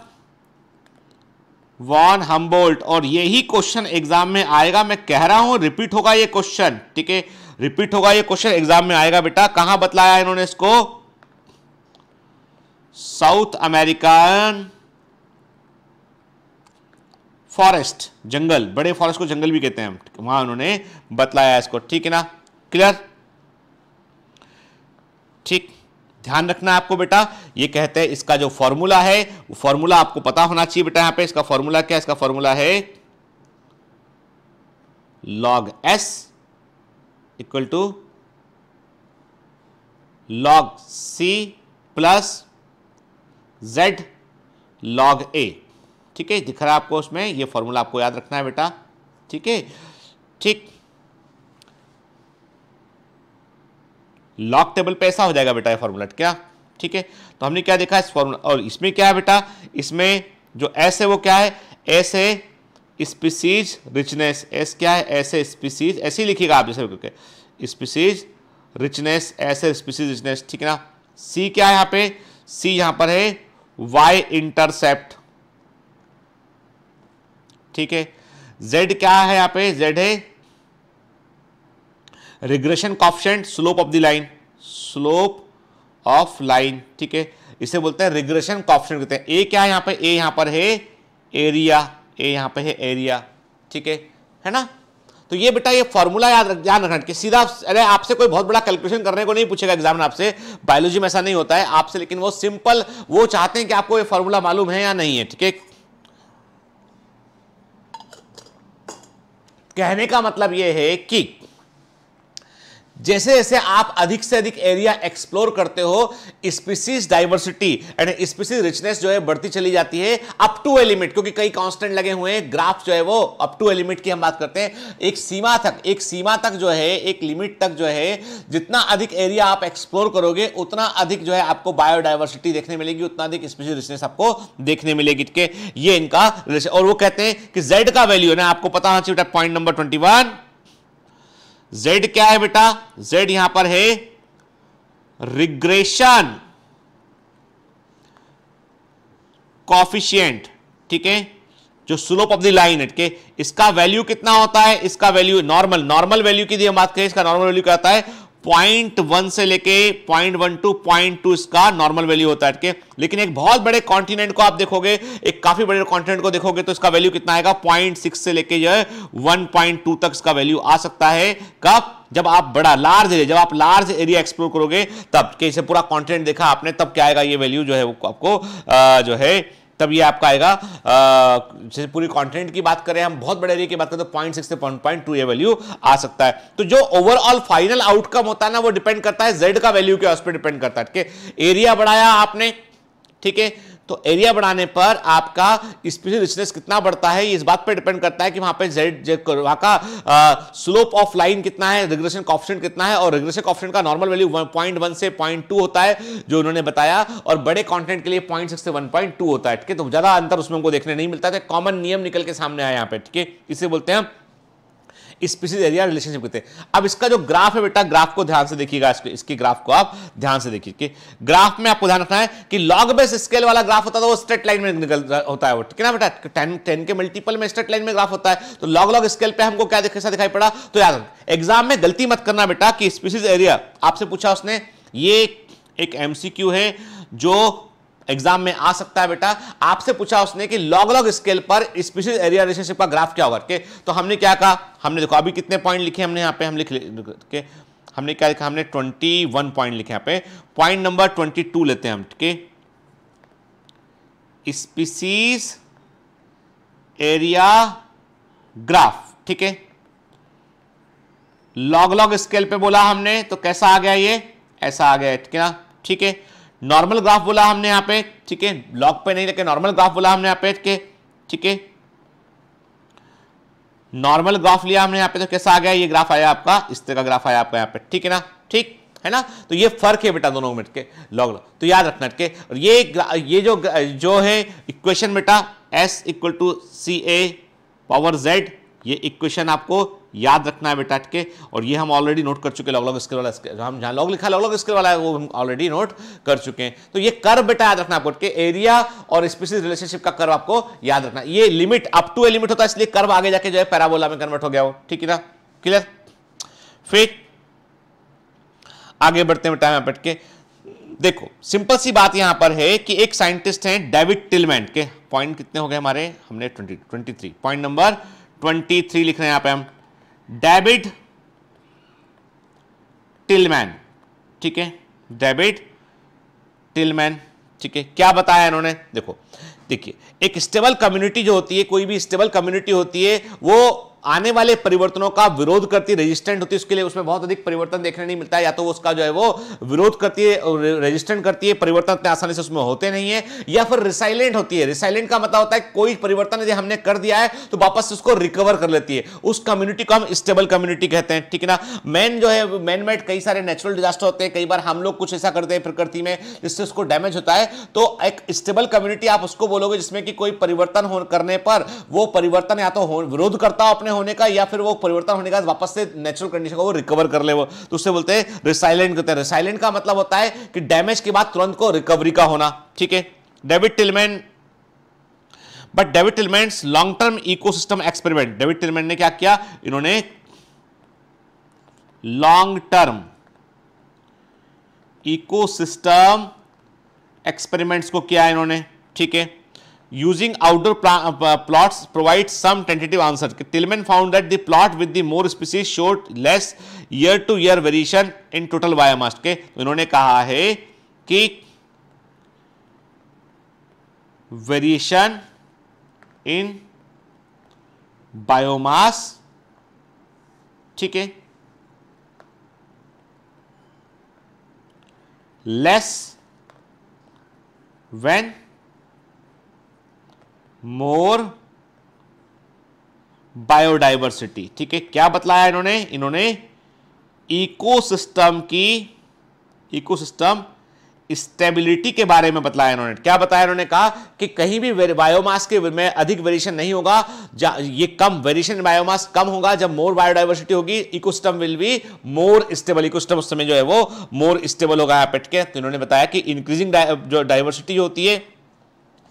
वॉन हम्बोल्ट और यही क्वेश्चन एग्जाम में आएगा मैं कह रहा हूं रिपीट होगा ये क्वेश्चन ठीक है रिपीट होगा ये क्वेश्चन एग्जाम में आएगा बेटा कहां बतलाया इन्होंने इसको साउथ अमेरिकन फॉरेस्ट जंगल बड़े फॉरेस्ट को जंगल भी कहते हैं वहां उन्होंने बतलाया इसको ठीक है ना क्लियर ठीक ध्यान रखना आपको बेटा ये कहते हैं इसका जो फॉर्मूला है वो फॉर्मूला आपको पता होना चाहिए बेटा यहां पे इसका फॉर्मूला क्या है इसका फॉर्मूला है log S equal to log c plus z log a ठीक है दिख रहा है आपको उसमें ये फॉर्मूला आपको याद रखना है बेटा ठीक है ठीक लॉग टेबल पे ऐसा हो जाएगा बेटा ये फॉर्मूला क्या ठीक है तो हमने क्या देखा इस फॉर्मूला और इसमें क्या है बेटा इसमें जो एस है वो क्या है एस है स्पीसीज रिचनेस एस क्या है ऐसे स्पीसीज ऐसे ही लिखिएगा आप जैसे करके स्पीसीज रिचनेस ऐसे स्पीसीज रिचनेस ठीक है ना सी क्या है यहां पे सी यहां पर है वाई इंटरसेप्ट ठीक है जेड क्या है यहां पे जेड है regression coefficient slope of the line slope of line ठीक है इसे बोलते हैं रिग्रेशन कॉप्शन कहते हैं ए क्या है यहां पे ए यहां पर है एरिया ए यहाँ पे है एरिया ठीक है है ना तो ये बेटा ये फॉर्मूला याद रख ध्यान रखना कि सीधा अरे आपसे कोई बहुत बड़ा कैलकुलेशन करने को नहीं पूछेगा एग्जाम आपसे बायोलॉजी में ऐसा नहीं होता है आपसे लेकिन वो सिंपल वो चाहते हैं कि आपको ये फॉर्मूला मालूम है या नहीं है ठीक है कहने का मतलब ये है कि जैसे जैसे आप अधिक से अधिक एरिया एक्सप्लोर करते हो species diversity and species richness जो है बढ़ती चली जाती है अप टू ए लिमिट क्योंकि कई कांस्टेंट लगे हुए हैं ग्राफ जो है वो अप टू ए लिमिट की हम बात करते हैं एक सीमा तक एक सीमा तक जो है एक लिमिट तक जो है जितना अधिक एरिया आप एक्सप्लोर करोगे उतना अधिक जो है आपको बायोडाइवर्सिटी देखने मिलेगी उतना अधिक स्पीसीज रिचनेस आपको देखने मिलेगी ये इनका और वो कहते हैं कि जेड का वैल्यू है ना आपको पता होना चाहिए पॉइंट नंबर ट्वेंटी z क्या है बेटा z यहां पर है रिग्रेशन कॉफिशियंट ठीक है जो स्लोप ऑफ द लाइन है ठीक है इसका वैल्यू कितना होता है इसका वैल्यू नॉर्मल नॉर्मल वैल्यू की हम बात करें इसका नॉर्मल वैल्यू क्या होता है पॉइंट वन से लेके point one to point two इसका नॉर्मल वैल्यू होता है लेकिन एक बहुत बड़े कॉन्टिनेंट को आप देखोगे एक काफी बड़े कॉन्टिनेंट को देखोगे तो इसका वैल्यू कितना आएगा पॉइंट सिक्स से लेके जो है वन पॉइंट टू तक इसका वैल्यू आ सकता है कब जब आप बड़ा लार्ज एरिया जब आप लार्ज एरिया एक्सप्लोर करोगे तब कैसे पूरा कॉन्टिनेंट देखा आपने तब क्या आएगा ये वैल्यू जो है वो आपको आ, जो है तब ये आपका आएगा जैसे पूरी कॉन्टिनेंट की बात करें हम बहुत बड़े एरिया की बात करें तो पॉइंट सिक्स से पॉइंट टू ये वैल्यू आ सकता है तो जो ओवरऑल फाइनल आउटकम होता है ना वो डिपेंड करता है जेड का वैल्यू क्या उस पर डिपेंड करता है ठीक है एरिया बढ़ाया आपने ठीक है तो एरिया बढ़ाने पर आपका स्पीसीज रिचनेस कितना बढ़ता है इस बात पर डिपेंड करता है कि वहां पर जेड वहां का स्लोप ऑफ लाइन कितना है रिग्रेशन कॉप्शन कितना है और रिग्रेशन ऑप्शन का नॉर्मल वैल्यू पॉइंट वन से पॉइंट टू होता है जो उन्होंने बताया और बड़े कॉन्टेंट के लिए पॉइंट सिक्स से वन पॉइंट टू होता है ठीक है तो ज़्यादा अंतर उसमें देखने नहीं मिलता था कॉमन नियम निकल के सामने आया यहाँ पे ठीक है इसे बोलते हैं स्पीसीज एरिया रिलेशनशिप कहते हैं अब इसका जो ग्राफ है बेटा ग्राफ को ध्यान से देखिएगा इसके इसके ग्राफ को आप ध्यान से देखिए ग्राफ में आपको ध्यान रखना है कि लॉग बेस स्केल वाला ग्राफ होता था तो वो स्ट्रेट लाइन में निकल होता है वो ठीक है ना बेटा टेन टेन के मल्टीपल में स्ट्रेट लाइन में ग्राफ होता है तो लॉग लॉग स्केल पे हमको क्या कैसा दिखाई पड़ा तो याद एग्जाम में गलती मत करना बेटा कि स्पीसीज एरिया आपसे पूछा उसने ये एक एमसीक्यू है जो एग्जाम में आ सकता है बेटा आपसे पूछा उसने कि लॉग लॉग स्केल पर स्पेशल एरिया रिलेशनशिप का ग्राफ क्या होगा के तो हमने क्या कहा हमने देखो अभी कितने पॉइंट लिखे हमने यहाँ पे हम लिख के हमने क्या लिखा हमने ट्वेंटी वन पॉइंट लिखे यहाँ पे पॉइंट नंबर ट्वेंटी टू लेते हैं हम ठीक है स्पीसीज एरिया ग्राफ ठीक है लॉग लॉग स्केल पे बोला हमने तो कैसा आ गया ये ऐसा आ गया ठीक है ना ठीक है नॉर्मल ग्राफ बोला हमने यहां पे ठीक है लॉग पे नहीं लेके नॉर्मल ग्राफ बोला हमने यहां पे ठीक है नॉर्मल ग्राफ लिया हमने यहां पे तो कैसा आ गया ये ग्राफ आया आपका इस तरह का ग्राफ आया आपका यहां पे ठीक है ना ठीक है ना तो ये फर्क है बेटा दोनों मिनट के लॉग तो याद रखना के और ये ये जो जो है इक्वेशन बेटा S equal to C A power Z ये इक्वेशन आपको याद रखना है बेटा के और ये हम ऑलरेडी नोट कर चुके लॉग स्केल वाला स्केल हम जहाँ लॉग लिखा लॉग स्केल वाला है वो हम ऑलरेडी नोट कर चुके हैं तो ये कर बेटा याद रखना आपको एरिया और स्पीसीज रिलेशनशिप का कर्व आपको याद रखना ये limit up to a limit होता है इसलिए कर्व आगे जाके जो है पैराबोला में कन्वर्ट हो गया हो ठीक है ना क्लियर फिर आगे बढ़ते हैं बेटा यहाँ बैठ के देखो सिंपल सी बात यहां पर है कि एक साइंटिस्ट हैं डेविड टिलमैन के पॉइंट कितने हो गए हमारे हमने twenty twenty three point number twenty three लिख रहे हैं यहां पे हम डेबिट टिलमैन ठीक है डेबिट टिलमैन ठीक है क्या बताया इन्होंने देखो देखिए एक स्टेबल कम्युनिटी जो होती है कोई भी स्टेबल कम्युनिटी होती है वो आने वाले परिवर्तनों का विरोध करती रेजिस्टेंट होती है उसके लिए उसमें बहुत अधिक परिवर्तन देखने नहीं मिलता है या तो वो उसका जो है वो विरोध करती है रेजिस्टेंट करती है परिवर्तन इतने आसानी से उसमें होते नहीं है या फिर रिसाइलेंट होती है रिसाइलेंट का मतलब होता है कोई परिवर्तन यदि हमने कर दिया है तो वापस उसको रिकवर कर लेती है उस कम्युनिटी को हम स्टेबल कम्युनिटी कहते हैं ठीक है ना मैन जो है मैन मेड कई सारे नेचुरल डिजास्टर होते हैं कई बार हम लोग कुछ ऐसा करते हैं प्रकृति में जिससे उसको डैमेज होता है तो एक स्टेबल कम्युनिटी आप उसको बोलोगे जिसमें कि कोई परिवर्तन करने पर वो परिवर्तन या तो विरोध करता हो अपने होने का या फिर वो परिवर्तन होने का वापस से नेचुरल कंडीशन को वो रिकवर कर ले वो तो उससे बोलते हैं रिसाइलेंट कहते हैं रिसाइलेंट का मतलब होता है कि डैमेज के बाद तुरंत को रिकवरी का होना ठीक है David Tilman but David Tilman long term ecosystem experiment David Tilman ने क्या किया इन्होंने लॉन्ग टर्म इकोसिस्टम एक्सपेरिमेंट्स को किया इन्होंने ठीक है using outdoor plots provides some tentative answer. Tillman found that the plot with the more species showed less year to year variation in total biomass. के उन्होंने कहा है कि वेरिएशन इन बायोमास ठीक है लेस व्हेन मोर बायोडाइवर्सिटी ठीक है क्या बतलाया इन्होंने इन्होंने इकोसिस्टम की इकोसिस्टम स्टेबिलिटी के बारे में बताया इन्होंने क्या बताया इन्होंने कहा कि कहीं भी बायोमास के में अधिक वेरिएशन नहीं होगा ये कम वेरिएशन बायोमास कम होगा जब मोर बायोडाइवर्सिटी होगी ecosystem will be more stable ecosystem उस समय जो है वो मोर स्टेबल होगा पेट के तो इन्होंने बताया कि इंक्रीजिंग जो डाइवर्सिटी होती है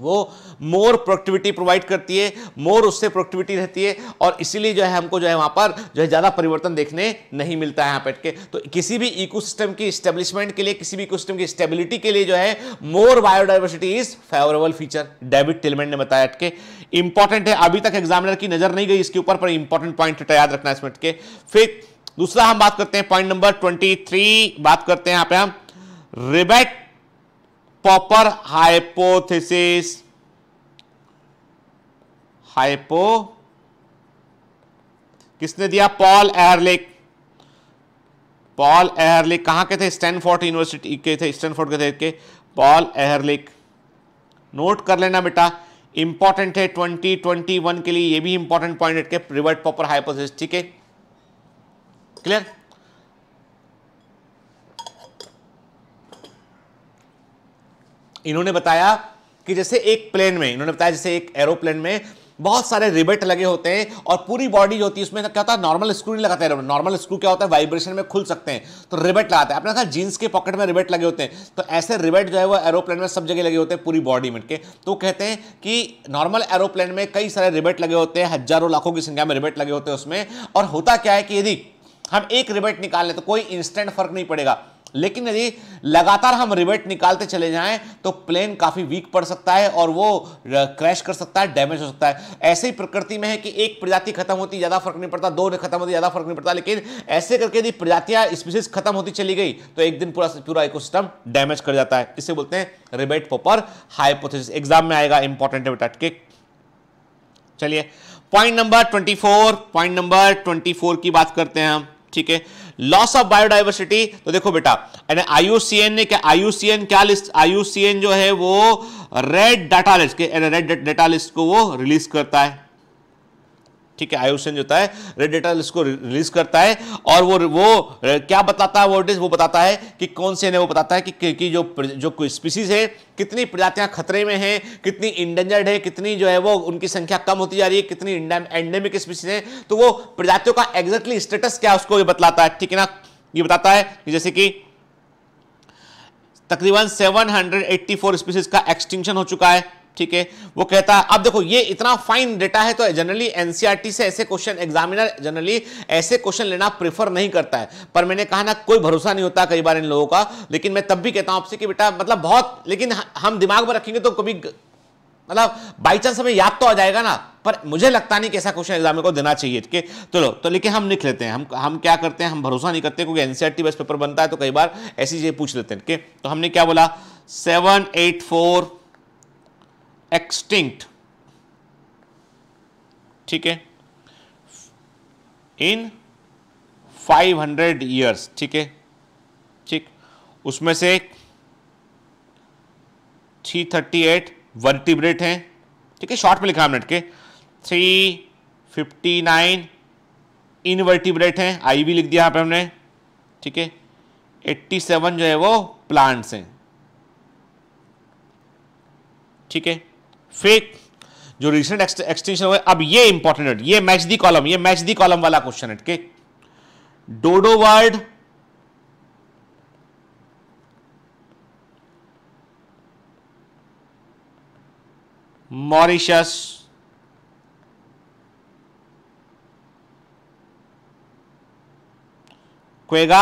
वो मोर प्रोडक्टिविटी प्रोवाइड करती है मोर उससे प्रोडक्टिविटी रहती है और इसीलिए जो है हमको जो है वहाँ पर जो है ज़्यादा परिवर्तन देखने नहीं मिलता है यहाँ पर के तो किसी भी इकोसिस्टम की स्टेब्लिशमेंट के लिए किसी भी इकोसिस्टम की स्टेबिलिटी के लिए जो है more biodiversity is favourable feature David Tilman ने बताया अटके इंपॉर्टेंट है अभी तक एग्जामिनर की नज़र नहीं गई इसके ऊपर पर इंपॉर्टेंट पॉइंट तो याद रखना इसमें अटके फिर दूसरा हम बात करते हैं पॉइंट नंबर ट्वेंटी थ्री बात करते हैं यहाँ पे हम रिबेट पॉपर हाइपोथेसिस हाइपो किसने दिया पॉल एयरलिक पॉल एयरलिक कहां के थे स्टैनफोर्ड यूनिवर्सिटी के थे स्टैनफोर्ड के थे के पॉल एयरलिक नोट कर लेना बेटा इंपॉर्टेंट है 2021 के लिए ये भी इंपॉर्टेंट पॉइंट के प्रिवर्ट पॉपर हाइपोथेसिस ठीक है क्लियर इन्होंने बताया कि जैसे एक प्लेन में इन्होंने बताया जैसे एक एरोप्लेन में बहुत सारे रिबेट लगे होते हैं और पूरी बॉडी जो होती है उसमें क्या होता है नॉर्मल स्क्रू नहीं लगाते हैं नॉर्मल स्क्रू क्या होता है वाइब्रेशन में खुल सकते हैं तो रिबेट लगाते हैं आपने कहा जीन्स के पॉकेट में रिबेट लगे होते हैं तो ऐसे रिबेट जो है वो एरोप्लेन में सब जगह लगे होते हैं पूरी बॉडी में के तो कहते हैं कि नॉर्मल एरोप्लेन में कई सारे रिबेट लगे होते हैं हजारों लाखों की संख्या में रिबेट लगे होते हैं उसमें और होता क्या है कि यदि हम एक रिबेट निकाल लें तो कोई इंस्टेंट फर्क नहीं पड़ेगा लेकिन यदि लगातार हम रिवेट निकालते चले जाएं तो प्लेन काफ़ी वीक पड़ सकता है और वो क्रैश कर सकता है डैमेज हो सकता है ऐसे ही प्रकृति में है कि एक प्रजाति खत्म होती ज़्यादा फर्क नहीं पड़ता दो ने खत्म होती ज़्यादा फर्क नहीं पड़ता लेकिन ऐसे करके यदि प्रजातियां स्पीसीज खत्म होती चली गई तो एक दिन पूरा पूरा इकोसिस्टम डैमेज कर जाता है इसे बोलते हैं रिबेट पोपर हाइपोथिस एग्जाम में आएगा इंपॉर्टेंट है चलिए point number twenty point number twenty की बात करते हैं हम ठीक है लॉस ऑफ बायोडाइवर्सिटी तो देखो बेटा यानी आईयूसीएन ने क्या आईयूसीएन क्या लिस्ट आईयूसीएन जो है वो रेड डाटा लिस्ट के रेड डाटा लिस्ट को वो रिलीज करता है ठीक है आयुषन जो होता है रेड डेटा इसको रिलीज करता है और वो वो क्या बताता है वोल्टेज वो बताता है कि कौन से ने वो बताता है कि, कि जो जो स्पीसीज है कितनी प्रजातियां खतरे में हैं कितनी इंडेंजर्ड है कितनी जो है वो उनकी संख्या कम होती जा रही है कितनी एंडेमिक स्पीसीज है तो वो प्रजातियों का एग्जैक्टली स्टेटस क्या उसको ये बतलाता है ठीक है ना ये बताता है कि जैसे कि तकरीबन 784 स्पीसीज का एक्सटिंक्शन हो चुका है ठीक है वो कहता है अब देखो ये इतना फाइन डेटा है तो जनरली एनसीईआरटी e से ऐसे क्वेश्चन एग्जामिनर जनरली ऐसे क्वेश्चन लेना प्रेफर नहीं करता है पर मैंने कहा ना कोई भरोसा नहीं होता कई बार इन लोगों का लेकिन मैं तब भी कहता हूं आपसे कि बेटा मतलब बहुत लेकिन हम दिमाग में रखेंगे तो कभी मतलब बाई चांस हमें याद तो आ जाएगा ना पर मुझे लगता नहीं कि ऐसा क्वेश्चन एग्जाम को देना चाहिए ठीक है चलो तो लेकिन हम लिख लेते हैं हम हम क्या करते हैं हम भरोसा नहीं करते क्योंकि एनसीआरटी बेस्ट पेपर बनता है तो कई बार ऐसी चीजें पूछ लेते हैं ठीक है तो हमने क्या बोला सेवन एट फोर एक्सटिंक्ट ठीक है इन 500 ईयर्स ठीक है ठीक उसमें से 338 वर्टिब्रेट हैं ठीक है शॉर्ट में लिखा हमने के 359 इनवर्टिब्रेट हैं आई भी लिख दिया यहां पे हमने ठीक है 87 जो है वो प्लांट्स हैं ठीक है फेक जो रिसेंट एक्सटेंशन हुआ अब ये इंपॉर्टेंट है ये मैच दी कॉलम ये मैच दी कॉलम वाला क्वेश्चन है dodo bird Mauritius quagga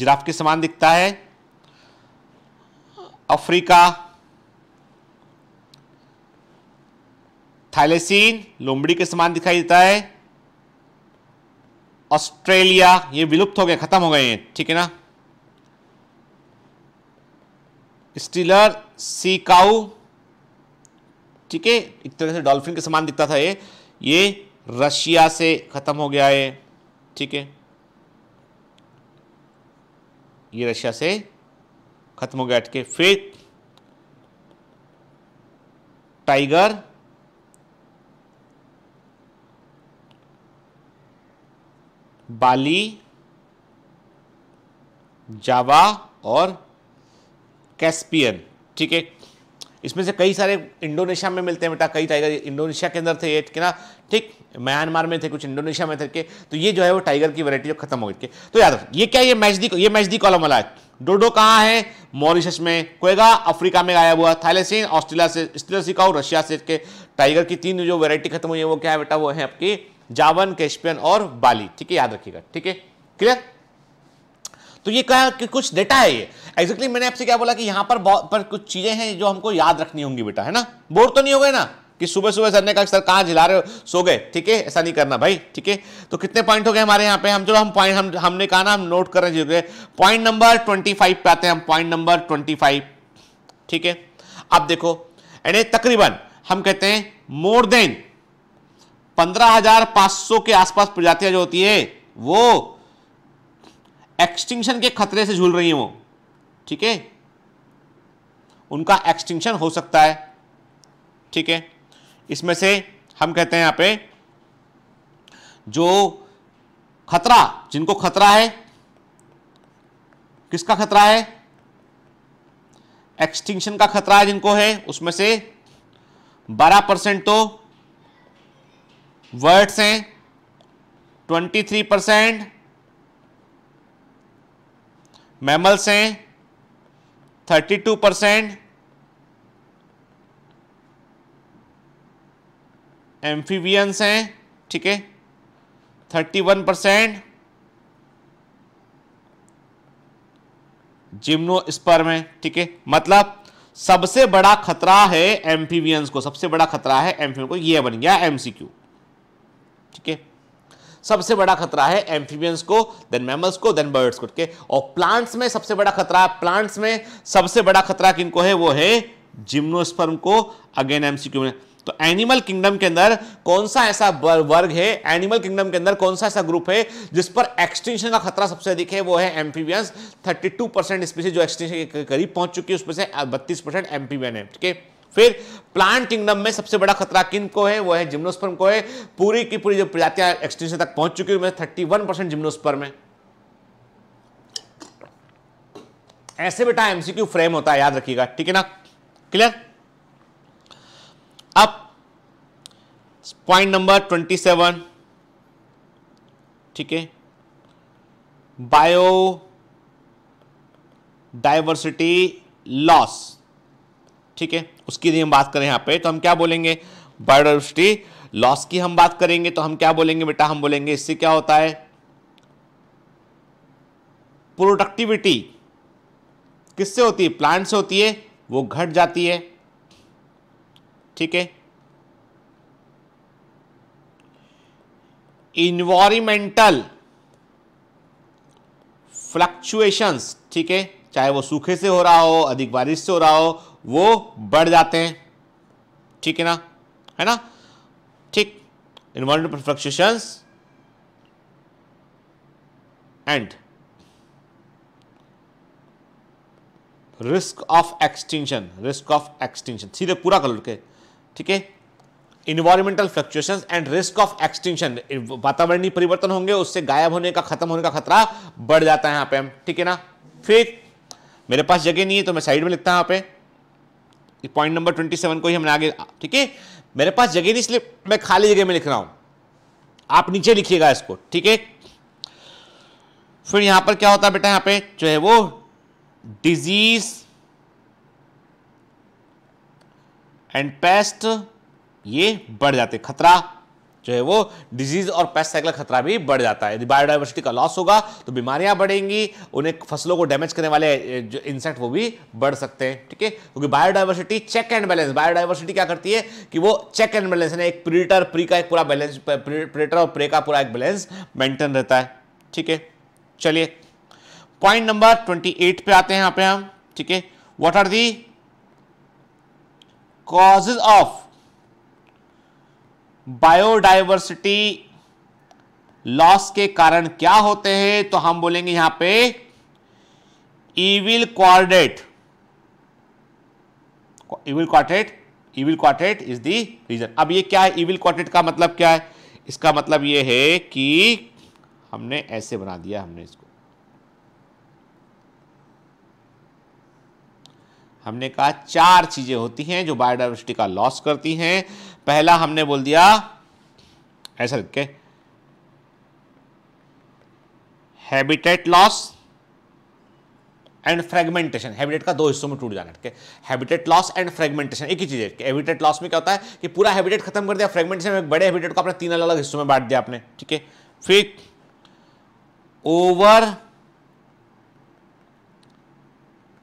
giraffe के समान दिखता है अफ्रीका थाइलेसिन लोमड़ी के समान दिखाई देता है ऑस्ट्रेलिया ये विलुप्त हो गए खत्म हो गए हैं ठीक है ना स्टीलर सी काउ ठीक है एक तरह से डॉल्फिन के समान दिखता था ये ये रशिया से खत्म हो गया है ठीक है ये रशिया से खत्म हो गया ठीक है फिर टाइगर बाली जावा और कैस्पियन ठीक है इसमें से कई सारे इंडोनेशिया में मिलते हैं बेटा कई टाइगर इंडोनेशिया के अंदर थे ये ना ठीक म्यांमार में थे कुछ इंडोनेशिया में थे के तो ये जो है वो टाइगर की वैरायटी जो खत्म हो गई तो याद रखो ये क्या ये मैजदी ये मैजदी कॉलम वाला है डोडो कहाँ है मॉरिशस में कोएगा अफ्रीका में आया हुआ थाईलैंड ऑस्ट्रेलिया से स्टीलर सिकाऊ रशिया से के टाइगर की तीन जो वैरायटी खत्म हुई है वो क्या है बेटा वो है आपकी जावन कैशपियन और बाली ठीक है याद रखिएगा ठीक है क्लियर तो ये क्या कि कुछ डेटा है ये एग्जैक्टली exactly मैंने आपसे क्या बोला कि यहां पर बहुत पर कुछ चीज़ें हैं जो हमको याद रखनी होंगी बेटा है ना बोर तो नहीं हो गए ना कि सुबह सुबह सर ने कहा सर कहाँ झिला रहे हो सो गए ठीक है ऐसा नहीं करना भाई ठीक है तो कितने पॉइंट हो गए हमारे यहाँ पे हम चलो हम पॉइंट हम हमने कहा ना हम नोट कर रहे हैं पॉइंट नंबर ट्वेंटी फाइव पे आते हैं हम पॉइंट नंबर ट्वेंटी फाइव ठीक है अब देखो यानी तकरीबन हम कहते हैं मोर देन पंद्रह हजार सौ के आसपास प्रजातियां जो होती है वो एक्सटिंक्शन के खतरे से झूल रही हैं वो ठीक है उनका एक्सटिंक्शन हो सकता है ठीक है इसमें से हम कहते हैं यहां पे जो खतरा जिनको खतरा है किसका खतरा है एक्सटिंक्शन का खतरा है जिनको है उसमें से 12 परसेंट तो वर्ड्स हैं 23 परसेंट मैमल्स हैं 32 परसेंट एम्फीवियंस हैं ठीक है 31 परसेंट जिम्नो स्पर है ठीक है मतलब सबसे बड़ा खतरा है एम्फीवियंस को सबसे बड़ा खतरा है एम्फीवियन को यह बन गया एमसीक्यू ठीक है सबसे बड़ा खतरा है एम्फीबियंस को देन मैमल्स को देन बर्ड्स को ठीक है और प्लांट्स में सबसे बड़ा खतरा प्लांट्स में सबसे बड़ा खतरा किनको है वो है जिम्नोस्पर्म को अगेन एमसीक्यू में तो एनिमल किंगडम के अंदर कौन सा ऐसा वर्ग है एनिमल किंगडम के अंदर कौन सा ऐसा ग्रुप है जिस पर एक्सटेंशन का खतरा सबसे अधिक है वो है एम्फीबियंस 32 परसेंट स्पीसी जो एक्सटेंशन के करीब पहुंच चुकी है उसमें से बत्तीस परसेंट एम्फीबियन है ठीक है फिर प्लांट किंगडम में सबसे बड़ा खतरा किन को है वो है जिम्नोस्पर्म को है पूरी की पूरी जो प्रजातियां एक्सटेंशन तक पहुंच चुकी है थर्टी वन परसेंट जिम्नोस्पर्म है ऐसे बेटा एमसीक्यू फ्रेम होता है याद रखिएगा ठीक है ना क्लियर अब पॉइंट नंबर ट्वेंटी सेवन ठीक है बायो डायवर्सिटी लॉस ठीक है उसकी यदि हम बात करें यहाँ पे तो हम क्या बोलेंगे बायोडाइवर्सिटी लॉस की हम बात करेंगे तो हम क्या बोलेंगे बेटा हम बोलेंगे इससे क्या होता है प्रोडक्टिविटी किससे होती है प्लांट से होती है वो घट जाती है ठीक है इन्वायरमेंटल फ्लक्चुएशंस ठीक है चाहे वो सूखे से हो रहा हो अधिक बारिश से हो रहा हो वो बढ़ जाते हैं ठीक है ना है ना ठीक environmental fluctuations and risk of extinction risk of extinction सीधे पूरा कर के ठीक है environmental fluctuation and risk of extinction वातावरणीय परिवर्तन होंगे उससे गायब होने का खत्म होने का खतरा बढ़ जाता है यहां पे हम ठीक है ना फिर मेरे पास जगह नहीं है तो मैं साइड में लिखता हूं यहाँ पे पॉइंट नंबर ट्वेंटी सेवन को ही हमने आगे ठीक है मेरे पास जगह नहीं इसलिए मैं खाली जगह में लिख रहा हूं आप नीचे लिखिएगा इसको ठीक है फिर यहां पर क्या होता है बेटा यहां पे जो है वो डिजीज एंड पेस्ट ये बढ़ जाते खतरा जो है वो डिजीज और पेस्ट साइकिल का खतरा भी बढ़ जाता है यदि बायोडाइवर्सिटी का लॉस होगा तो बीमारियां बढ़ेंगी उन्हें फसलों को डैमेज करने वाले जो इंसेक्ट वो भी बढ़ सकते हैं ठीक है क्योंकि biodiversity check and balance biodiversity क्या करती है कि वो चेक एंड बैलेंस यानी एक प्रीटर प्री का एक पूरा बैलेंस प्रीटर और प्रे का पूरा एक बैलेंस मेंटेन रहता है ठीक है चलिए पॉइंट नंबर ट्वेंटी एट पे आते हैं यहां पे हम ठीक है what are the causes of biodiversity loss के कारण क्या होते हैं तो हम बोलेंगे यहां पे evil quartet evil quartet evil quartet is the reason अब ये क्या है इविल क्वारेट का मतलब क्या है इसका मतलब ये है कि हमने ऐसे बना दिया हमने इसको हमने कहा चार चीजें होती हैं जो बायोडाइवर्सिटी का लॉस करती हैं पहला हमने बोल दिया ऐसा लिख के habitat loss and fragmentation habitat का दो हिस्सों में टूट जाना ठीक हैबिटेट लॉस एंड फ्रेगमेंटेशन एक ही चीज है हैबिटेट लॉस में क्या होता है कि पूरा हैबिटेट खत्म कर दिया फ्रेगमेंटेशन में बड़े हैबिटेट को आपने तीन अलग अलग हिस्सों में बांट दिया आपने ठीक है फिर ओवर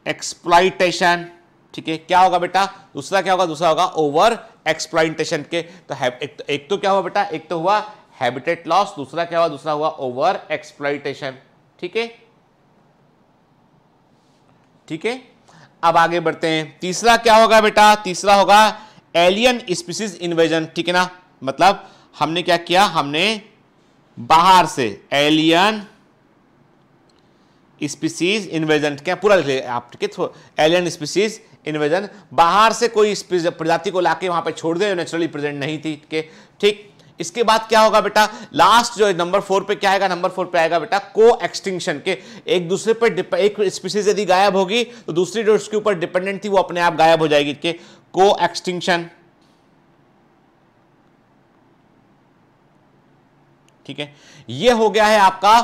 एक्सप्लाइटेशन ठीक है क्या होगा बेटा दूसरा क्या होगा दूसरा होगा ओवर एक्सप्लाइंटेशन के तो एक, तो एक तो क्या हुआ बेटा एक तो हुआ हैबिटेट लॉस दूसरा क्या हुआ दूसरा हुआ ओवर एक्सप्लाइटेशन ठीक है ठीक है अब आगे बढ़ते हैं तीसरा क्या होगा बेटा तीसरा होगा एलियन स्पीसीज इन्वेजन ठीक है ना मतलब हमने क्या किया हमने बाहर से एलियन स्पीसीज इन्वेजन क्या पूरा लिख लिया ठीक है एलियन स्पीसीज इन्वेजन बाहर से कोई प्रजाति को लाके वहां पे छोड़ दे नेचुरली प्रेजेंट नहीं थी के ठीक इसके बाद क्या होगा बेटा लास्ट जो नंबर फोर पे क्या आएगा नंबर फोर पे आएगा बेटा को एक्सटिंक्शन के एक दूसरे पर एक स्पीसीज यदि गायब होगी तो दूसरी जो उसके ऊपर डिपेंडेंट थी वो अपने आप गायब हो जाएगी के को एक्सटिंक्शन ठीक है ये हो गया है आपका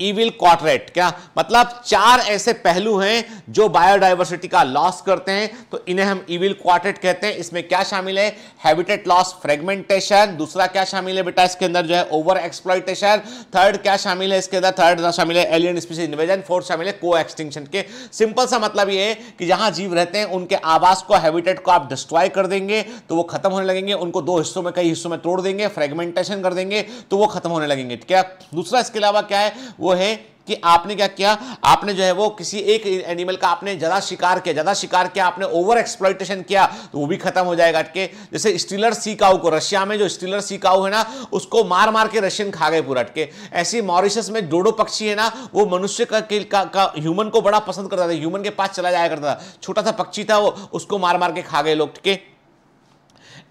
इविल क्वाड्रेट क्या मतलब चार ऐसे पहलू हैं जो बायोडायवर्सिटी का लॉस करते हैं तो इन्हें हम इविल क्वाड्रेट कहते हैं इसमें क्या शामिल है हैबिटेट लॉस फ्रेगमेंटेशन दूसरा क्या शामिल है बेटा इसके अंदर जो है ओवर एक्सप्लॉइटेशन थर्ड क्या शामिल है इसके अंदर थर्ड शामिल है एलियन स्पीसीज इन्वेजन फोर्थ शामिल है को एक्सटिंक्शन के सिंपल सा मतलब ये है कि जहां जीव रहते हैं उनके आवास को हैबिटेट को आप डिस्ट्रॉय कर देंगे तो वो खत्म होने लगेंगे उनको दो हिस्सों में कई हिस्सों में तोड़ देंगे फ्रेगमेंटेशन कर देंगे तो वो खत्म होने लगेंगे ठीक है दूसरा इसके अलावा क्या है वो है कि आपने क्या किया आपने जो है वो किसी एक एनिमल का आपने ज़्यादा शिकार किया ज़्यादा शिकार किया आपने ओवर एक्सप्लॉइटेशन किया तो वो भी खत्म हो जाएगा अटके जैसे स्टीलर सीकाउ को रशिया में जो स्टीलर सीकाउ है ना उसको मार मार के रशियन खा गए पूरा अटके ऐसे मॉरिशस में डोडो पक्षी है ना वो मनुष्य का, का, का ह्यूमन को बड़ा पसंद करता था ह्यूमन के पास चला जाया करता था छोटा सा पक्षी था वो उसको मार मार के खा गए लोग ठीक है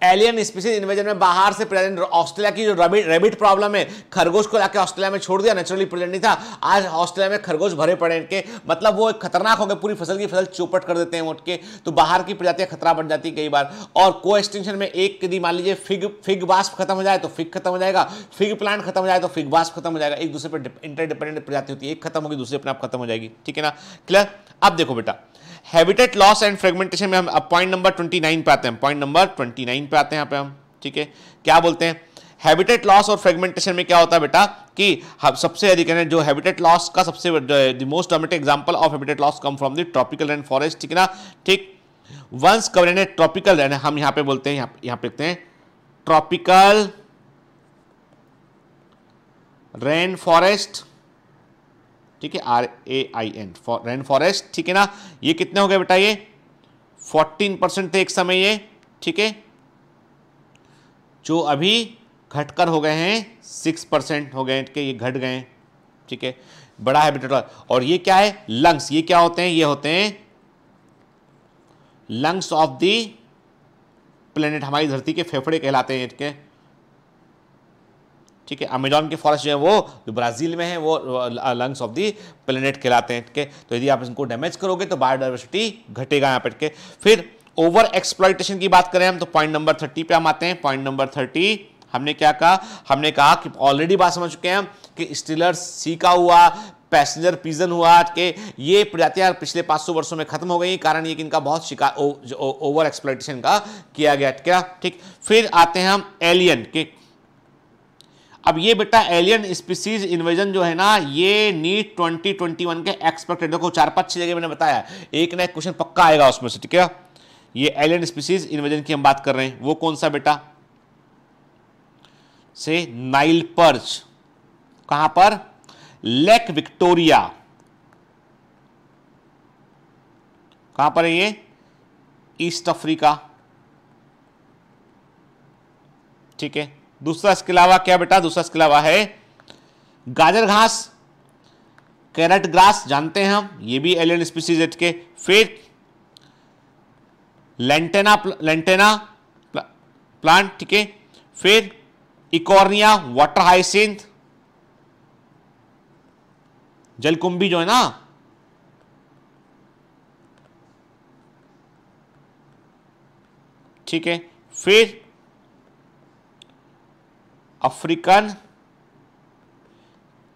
एलियन स्पीसीज इन्वेजन में बाहर से प्रेजेंट ऑस्ट्रेलिया की जो रेबिट रेबिट प्रॉब्लम है खरगोश को लाके ऑस्ट्रेलिया में छोड़ दिया नेचुरली प्रेजेंट नहीं था आज ऑस्ट्रेलिया में खरगोश भरे पड़े इनके मतलब वो खतरनाक हो गए पूरी फसल की फसल चौपट कर देते हैं उठ के तो बाहर की प्रजातियाँ खतरा बन जाती कई बार और को एक्सटेंशन में एक यदि मान लीजिए फिग फिग बास्प खत्म हो जाए तो फिग खत्म हो जाएगा फिग प्लांट खत्म हो जाए तो फिग बास्प खत्म हो जाएगा एक दूसरे पर इंटर डिपेंडेंट प्रजाति होती है एक खत्म होगी दूसरे अपने आप खत्म हो जाएगी ठीक है ना क्लियर अब देखो बेटा हैबिटेट लॉस एंड फ्रेगमेंटेशन में हम पॉइंट नंबर 29 पे आते हैं पॉइंट नंबर 29 पे आते हैं यहाँ पे हम ठीक है क्या बोलते हैं हैबिटेट लॉस और फ्रेगमेंटेशन में क्या होता है बेटा कि हाँ, सबसे अधिक है जो हैबिटेट लॉस का सबसे the most dramatic example of habitat loss come from the tropical rain forest ठीक है ना ठीक वंस कवर ट्रॉपिकल रेन हम यहाँ पे बोलते हैं यहाँ यहाँ पे लिखते हैं ट्रॉपिकल रेन फॉरेस्ट ठीक है R A I N for rain forest ठीक है ना ये कितने हो गए बेटा ये फोर्टीन परसेंट थे एक समय ये ठीक है जो अभी घटकर हो गए हैं सिक्स परसेंट हो गए है ये घट गए ठीक है बड़ा है बेटा और ये क्या है लंग्स ये क्या होते हैं ये होते हैं लंग्स ऑफ दी प्लेनेट हमारी धरती के फेफड़े कहलाते हैं ठीक है ठीक है अमेजोन की फॉरेस्ट जो है वो ब्राज़ील में है वो लंग्स ऑफ दी प्लेनेट कहलाते हैं ठीक है तो यदि आप इनको डैमेज करोगे तो बायोडाइवर्सिटी घटेगा यहाँ पर के फिर ओवर एक्सप्लाइटेशन की बात करें हम तो पॉइंट नंबर थर्टी पे हम आते हैं पॉइंट नंबर थर्टी हमने क्या कहा हमने कहा कि ऑलरेडी बात समझ चुके हैं कि स्टीलर सीका हुआ पैसेंजर पीजन हुआ के ये प्रजातियां पिछले 500 वर्षों में खत्म हो गई कारण ये कि इनका बहुत शिकार ओ, ओ, ओवर एक्सप्लाइटेशन का किया गया क्या ठीक फिर आते हैं हम एलियन के अब ये बेटा एलियन स्पीसीज इन्वेजन जो है ना ये नीट 2021 के एक्सपेक्टेड देखो चार पांच छह जगह मैंने बताया एक ना एक क्वेश्चन पक्का आएगा उसमें से ठीक है ये एलियन स्पीसीज इन्वेजन की हम बात कर रहे हैं वो कौन सा बेटा से नाइल पर्च कहां पर लेक विक्टोरिया कहां पर है ये ईस्ट अफ्रीका ठीक है दूसरा इसके अलावा क्या बेटा दूसरा इसके अलावा है गाजर घास कैरेट ग्रास जानते हैं हम ये भी एलियन स्पीसीज के फिर लेंटेना लेंटेना प्लांट ठीक है फिर इकोर्निया वाटर हाइसिंथ जलकुंभी जो है ना ठीक है फिर अफ्रीकन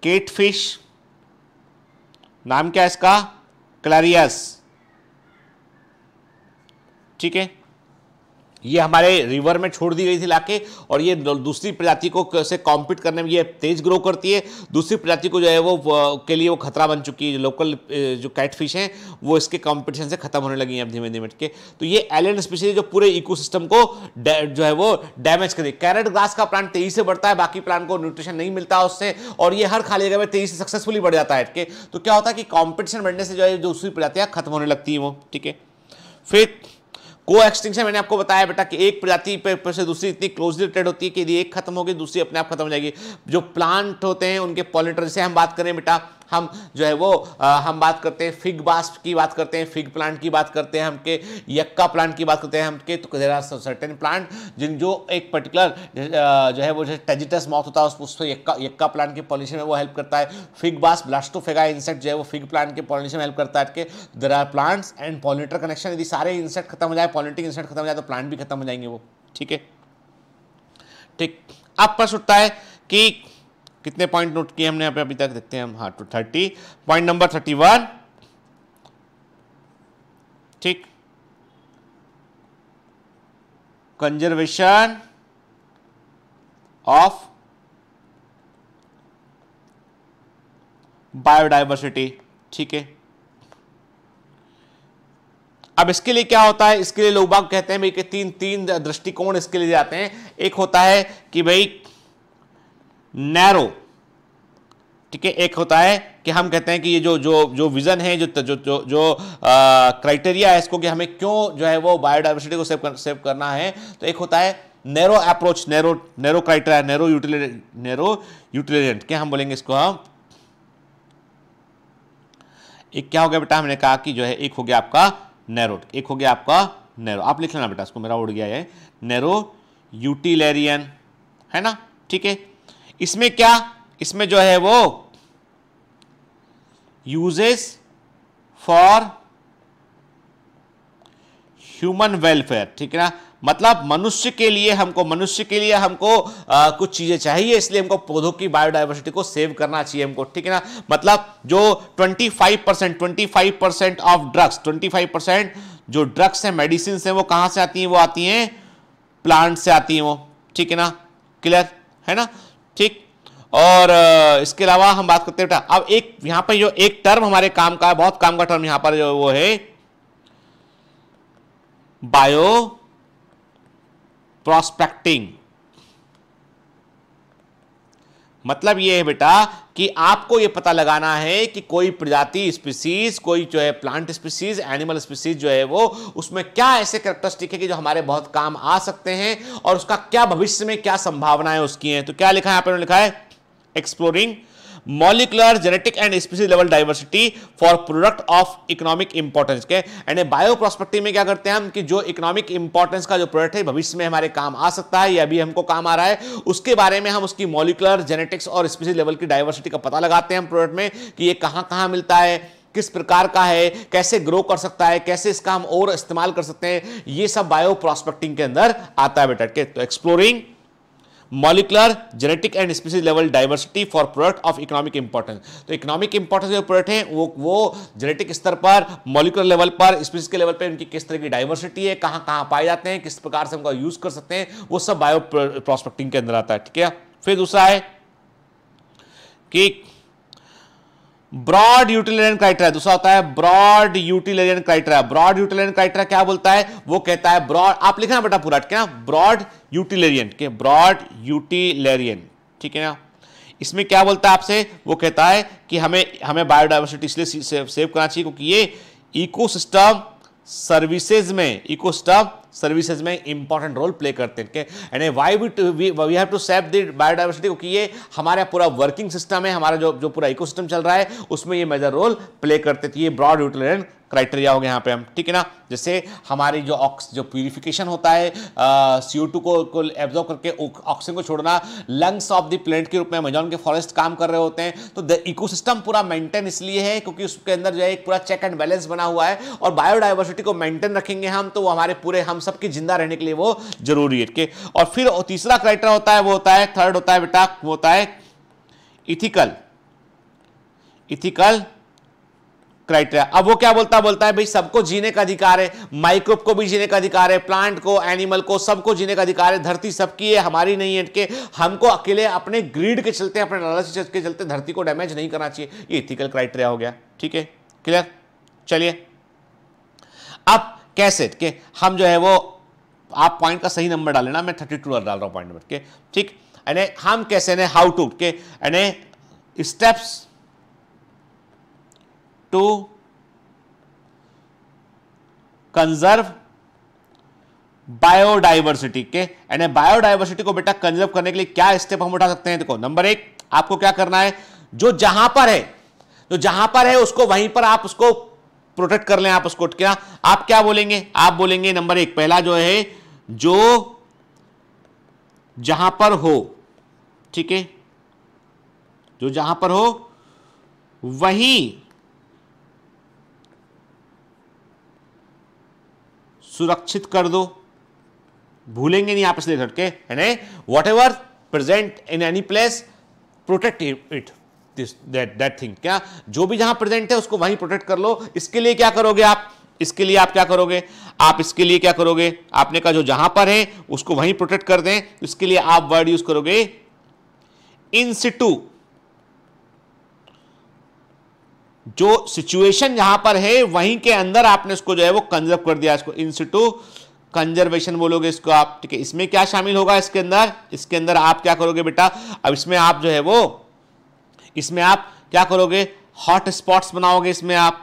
केटफिश नाम क्या है इसका क्लैरियस ठीक है ये हमारे रिवर में छोड़ दी गई थी लाके और ये दूसरी प्रजाति को से कॉम्पीट करने में ये तेज ग्रो करती है दूसरी प्रजाति को जो है वो के लिए वो खतरा बन चुकी है लोकल जो कैटफिश हैं वो इसके कॉम्पिटिशन से खत्म होने लगी हैं अब धीमे धीमे के तो ये एलियन स्पीशीज जो पूरे इको को जो है वो डैमेज करी कैरेट ग्रास का प्लांट तेजी से बढ़ता है बाकी प्लांट को न्यूट्रिशन नहीं मिलता उससे और ये हर खाली जगह में तेजी से सक्सेसफुली बढ़ जाता है तो क्या होता है कि कॉम्पिटिशन बढ़ने से जो है दूसरी प्रजातियाँ खत्म होने लगती हैं वो ठीक है फिर को एक्सटिंक्शन मैंने आपको बताया बेटा कि एक प्रजाति पर से दूसरी इतनी क्लोजली रिलेटेड होती है कि यदि एक खत्म होगी दूसरी अपने आप खत्म हो जाएगी जो प्लांट होते हैं उनके पॉलिटर से हम बात करें बेटा हम जो है वो आ, हम बात करते हैं फिग बास्ट की बात करते हैं फिग प्लांट की बात करते हैं हम के यक्का प्लांट की बात करते हैं हम के तो देर आर सर्टेन प्लांट जिन जो एक पर्टिकुलर जो है वो जो टेजिटस मॉथ होता है उस पुष्प यक्का यक्का प्लांट के पॉलिशन में वो हेल्प करता है फिग बास ब्लास्टोफेगा इंसेक्ट जो है वो फिग प्लांट के पॉलिशन में हेल्प करता है there are plants and pollinator connection यदि सारे इंसेक्ट खत्म हो जाए पॉलिटिक इंसेक्ट खत्म हो जाए तो प्लांट भी खत्म हो जाएंगे वो ठीक है ठीक अब प्रश्न उठता है कि कितने पॉइंट नोट किए हमने अभी तक देखते हैं हम हाँ to thirty point number thirty one ठीक कंजर्वेशन ऑफ बायोडाइवर्सिटी ठीक है अब इसके लिए क्या होता है इसके लिए लोग बाग कहते हैं भाई कि तीन तीन दृष्टिकोण इसके लिए जाते हैं एक होता है कि भाई नैरो ठीक है एक होता है कि हम कहते हैं कि ये जो जो जो विज़न है जो जो जो, क्राइटेरिया है इसको कि हमें क्यों जो है वो बायोडाइवर्सिटी को सेव कर, सेव करना है तो एक होता है narrow approach narrow narrow criteria narrow narrow यूटिलेजेंट क्या हम बोलेंगे इसको हम एक क्या हो गया बेटा हमने कहा कि जो है एक हो गया आपका नैरो एक हो गया आपका नैरो आप लिख लेना बेटा इसको मेरा उड़ गया है नैरो यूटिलेरियन है ना ठीक है इसमें क्या इसमें जो है वो यूजेस फॉर ह्यूमन वेलफेयर ठीक है ना मतलब मनुष्य के लिए हमको मनुष्य के लिए हमको आ, कुछ चीज़ें चाहिए इसलिए हमको पौधों की बायोडायवर्सिटी को सेव करना चाहिए हमको ठीक है ना मतलब जो 25 percent twenty percent of drugs 25 percent जो ड्रग्स हैं मेडिसिन हैं वो कहां से आती हैं वो आती हैं प्लांट से आती हैं वो ठीक है ना क्लियर है ना ठीक और इसके अलावा हम बात करते हैं अब एक यहां पर जो एक टर्म हमारे काम का है बहुत काम का टर्म यहां पर जो वो है बायो प्रोस्पेक्टिंग मतलब ये है बेटा कि आपको ये पता लगाना है कि कोई प्रजाति स्पीसीज कोई जो है प्लांट स्पीसीज एनिमल स्पीसीज जो है वो उसमें क्या ऐसे करेक्टरिस्टिक है कि जो हमारे बहुत काम आ सकते हैं और उसका क्या भविष्य में क्या संभावनाएं उसकी हैं तो क्या लिखा है आपने लिखा है exploring molecular genetic and species level diversity for product of economic importance के एंड बायो प्रोस्पेक्टिव में क्या करते हैं हम कि जो इकोनॉमिक इंपॉर्टेंस का जो प्रोडक्ट है भविष्य में हमारे काम आ सकता है या अभी हमको काम आ रहा है उसके बारे में हम उसकी मॉलिकुलर जेनेटिक्स और स्पीसी लेवल की डाइवर्सिटी का पता लगाते हैं हम प्रोडक्ट में कि ये कहाँ कहाँ मिलता है किस प्रकार का है कैसे ग्रो कर सकता है कैसे इसका हम और इस्तेमाल कर सकते हैं ये सब बायो प्रोस्पेक्टिंग के अंदर आता है बेटा के तो exploring molecular genetic and species level diversity for product of economic importance तो इकोनॉमिक इंपॉर्टेंस जो प्रोडक्ट है वो वो जेनेटिक स्तर पर मॉलिकुलर लेवल पर स्पीसीज के लेवल पर उनकी किस तरह की डाइवर्सिटी है कहाँ कहाँ पाए जाते हैं किस प्रकार से उनका यूज कर सकते हैं वो सब बायो प्रोस्पेक्टिंग के अंदर आता है ठीक है फिर दूसरा है कि ब्रॉड यूटिलिटेरियन क्राइटेरिया दूसरा होता है broad utilitarian criteria broad utilitarian criteria क्या बोलता है वो कहता है ब्रॉड आप लिखना बेटा पूरा ठीक है ना ब्रॉड यूटिलिटेरियन के ब्रॉड यूटिलिटेरियन ठीक है ना इसमें क्या बोलता है आपसे वो कहता है कि हमें हमें बायोडाइवर्सिटी इसलिए सेव करना चाहिए क्योंकि ये इकोसिस्टम सर्विसेज में इकोसिस्टम सर्विसेज में इंपॉर्टेंट रोल प्ले करते हैं and why we we have to save the biodiversity क्योंकि ये हमारा पूरा वर्किंग सिस्टम है हमारा जो जो पूरा इकोसिस्टम चल रहा है उसमें ये मेजर रोल प्ले करते थे ये ब्रॉड यूटिलिटेरियन क्राइटेरिया हो गया यहाँ पे हम ठीक है ना जैसे हमारी जो ऑक्स जो प्यूरिफिकेशन होता है सी ओ टू को, एब्जॉर्व करके ऑक्सीजन को छोड़ना लंग्स ऑफ द प्लेनेट के रूप में अमेजॉन के फॉरेस्ट काम कर रहे होते हैं तो द इकोसिस्टम पूरा मेंटेन इसलिए है क्योंकि उसके अंदर जो है एक पूरा चेक एंड बैलेंस बना हुआ है और बायोडाइवर्सिटी को मेंटेन रखेंगे हम तो वो हमारे पूरे हम सबके जिंदा रहने के लिए वो जरूरी है के और फिर तीसरा क्राइटर होता है वो होता है थर्ड होता है बेटा वो होता है इथिकल इथिकल क्राइटेरिया अब वो क्या बोलता है बोलता है भाई सबको जीने का अधिकार है माइक्रोब को भी जीने का अधिकार है प्लांट को एनिमल को सबको जीने का अधिकार है धरती सबकी है हमारी नहीं है के हमको अकेले अपने ग्रीड के चलते अपने लालच के चलते धरती को डैमेज नहीं करना चाहिए ये इथिकल क्राइटेरिया हो गया ठीक है क्लियर चलिए अब कैसे के हम जो है वो आप पॉइंट का सही नंबर डालेना मैं थर्टी टू डाल रहा हूँ पॉइंट नंबर के ठीक यानी हम कैसे ने हाउ टू के यानी स्टेप्स टू कंजर्व बायोडाइवर्सिटी के यानी बायोडाइवर्सिटी को बेटा कंजर्व करने के लिए क्या स्टेप हम उठा सकते हैं देखो नंबर एक आपको क्या करना है जो जहां पर है जो जहां पर है उसको वहीं पर आप उसको प्रोटेक्ट कर लें आप उसको क्या आप क्या बोलेंगे आप बोलेंगे नंबर एक पहला जो है जो जहां पर हो ठीक है जो जहां पर हो वहीं सुरक्षित कर दो भूलेंगे नहीं आप इसलिए घट के whatever present in any place protect it that that thing क्या जो भी जहां प्रेजेंट है उसको वहीं प्रोटेक्ट कर लो इसके लिए क्या करोगे आप इसके लिए आप क्या करोगे आप इसके लिए क्या करोगे आपने कहा जो जहां पर है उसको वहीं प्रोटेक्ट कर दें इसके लिए आप वर्ड यूज करोगे इन सिटू जो सिचुएशन जहां पर है वहीं के अंदर आपने इसको जो है वो कंजर्व कर दिया इसको इन सिटू कंजर्वेशन बोलोगे इसको आप ठीक है इसमें क्या शामिल होगा इसके अंदर इसके अंदर आप क्या करोगे बेटा अब इसमें आप जो है वो इसमें आप क्या करोगे हॉट स्पॉट्स बनाओगे इसमें आप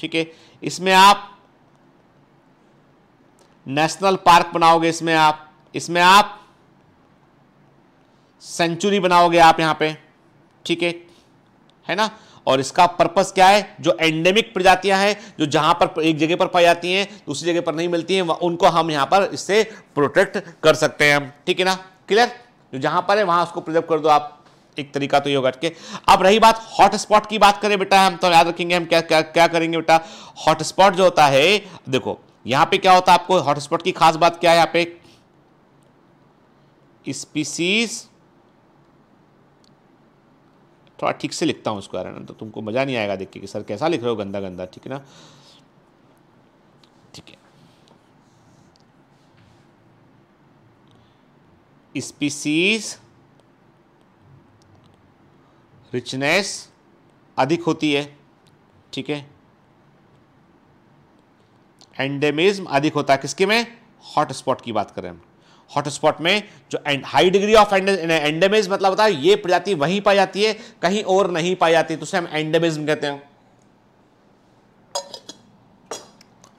ठीक है इसमें आप नेशनल पार्क बनाओगे इसमें आप इसमें आप सेंचुरी बनाओगे आप यहां पे ठीक है है ना और इसका पर्पस क्या है जो एंडेमिक प्रजातियां हैं जो जहां पर एक जगह पर पाई जाती हैं दूसरी जगह पर नहीं मिलती हैं उनको हम यहां पर इससे प्रोटेक्ट कर सकते हैं हम ठीक है ना क्लियर जो जहां पर है वहां उसको प्रिजर्व कर दो आप एक तरीका तो ये होगा ठीक है अब रही बात हॉटस्पॉट की बात करें बेटा हम तो याद रखेंगे हम क्या क्या क्या करेंगे बेटा हॉटस्पॉट जो होता है देखो यहां पे क्या होता है आपको हॉटस्पॉट की खास बात क्या है यहां पे स्पीसीज थोड़ा ठीक से लिखता हूँ इसको यार तो तुमको मज़ा नहीं आएगा देख के कि सर कैसा लिख रहे हो गंदा गंदा ठीक है ना ठीक है स्पीसीज़ रिचनेस अधिक होती है ठीक है एंडेमिज्म अधिक होता है किसके में हॉटस्पॉट की बात करें हम में जो हाई डिग्री ऑफ एंडेमिज मतलब होता है ये प्रजाति वहीं पाई जाती है कहीं और नहीं पाई जाती तो उसे हम एंडेमिज्म कहते हैं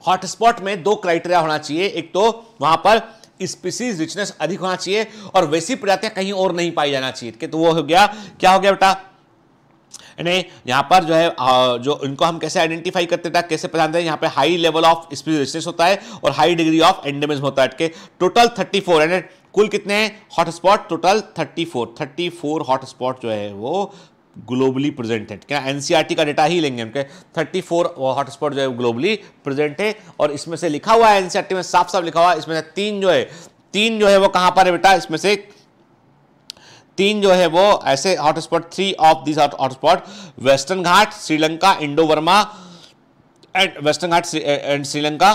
हॉटस्पॉट में दो क्राइटेरिया होना चाहिए एक तो वहां पर स्पीसीज रिचनेस अधिक होना चाहिए और वैसी प्रजातियां कहीं और नहीं पाई जाना चाहिए तो वो हो गया क्या हो गया बेटा यानी यहाँ पर जो है जो इनको हम कैसे आइडेंटिफाई करते थे कैसे पहचानते हैं यहाँ पे हाई लेवल ऑफ स्पीड होता है और हाई डिग्री ऑफ एंडेमिज्म होता है टोटल थर्टी फोर यानी कुल कितने हैं hotspot total thirty four thirty four hotspot जो है वो ग्लोबली प्रेजेंट है क्या एनसीआरटी e का डेटा ही लेंगे हम के 34 हॉटस्पॉट जो है ग्लोबली प्रेजेंट है और इसमें से लिखा हुआ है एनसीआरटी e में साफ साफ लिखा हुआ है इसमें से तीन जो है तीन जो है वो कहाँ पर है बेटा इसमें से तीन जो है वो ऐसे hotspot three of this hotspot western Ghat Sri Lanka Indo Burma and western Ghat and Sri Lanka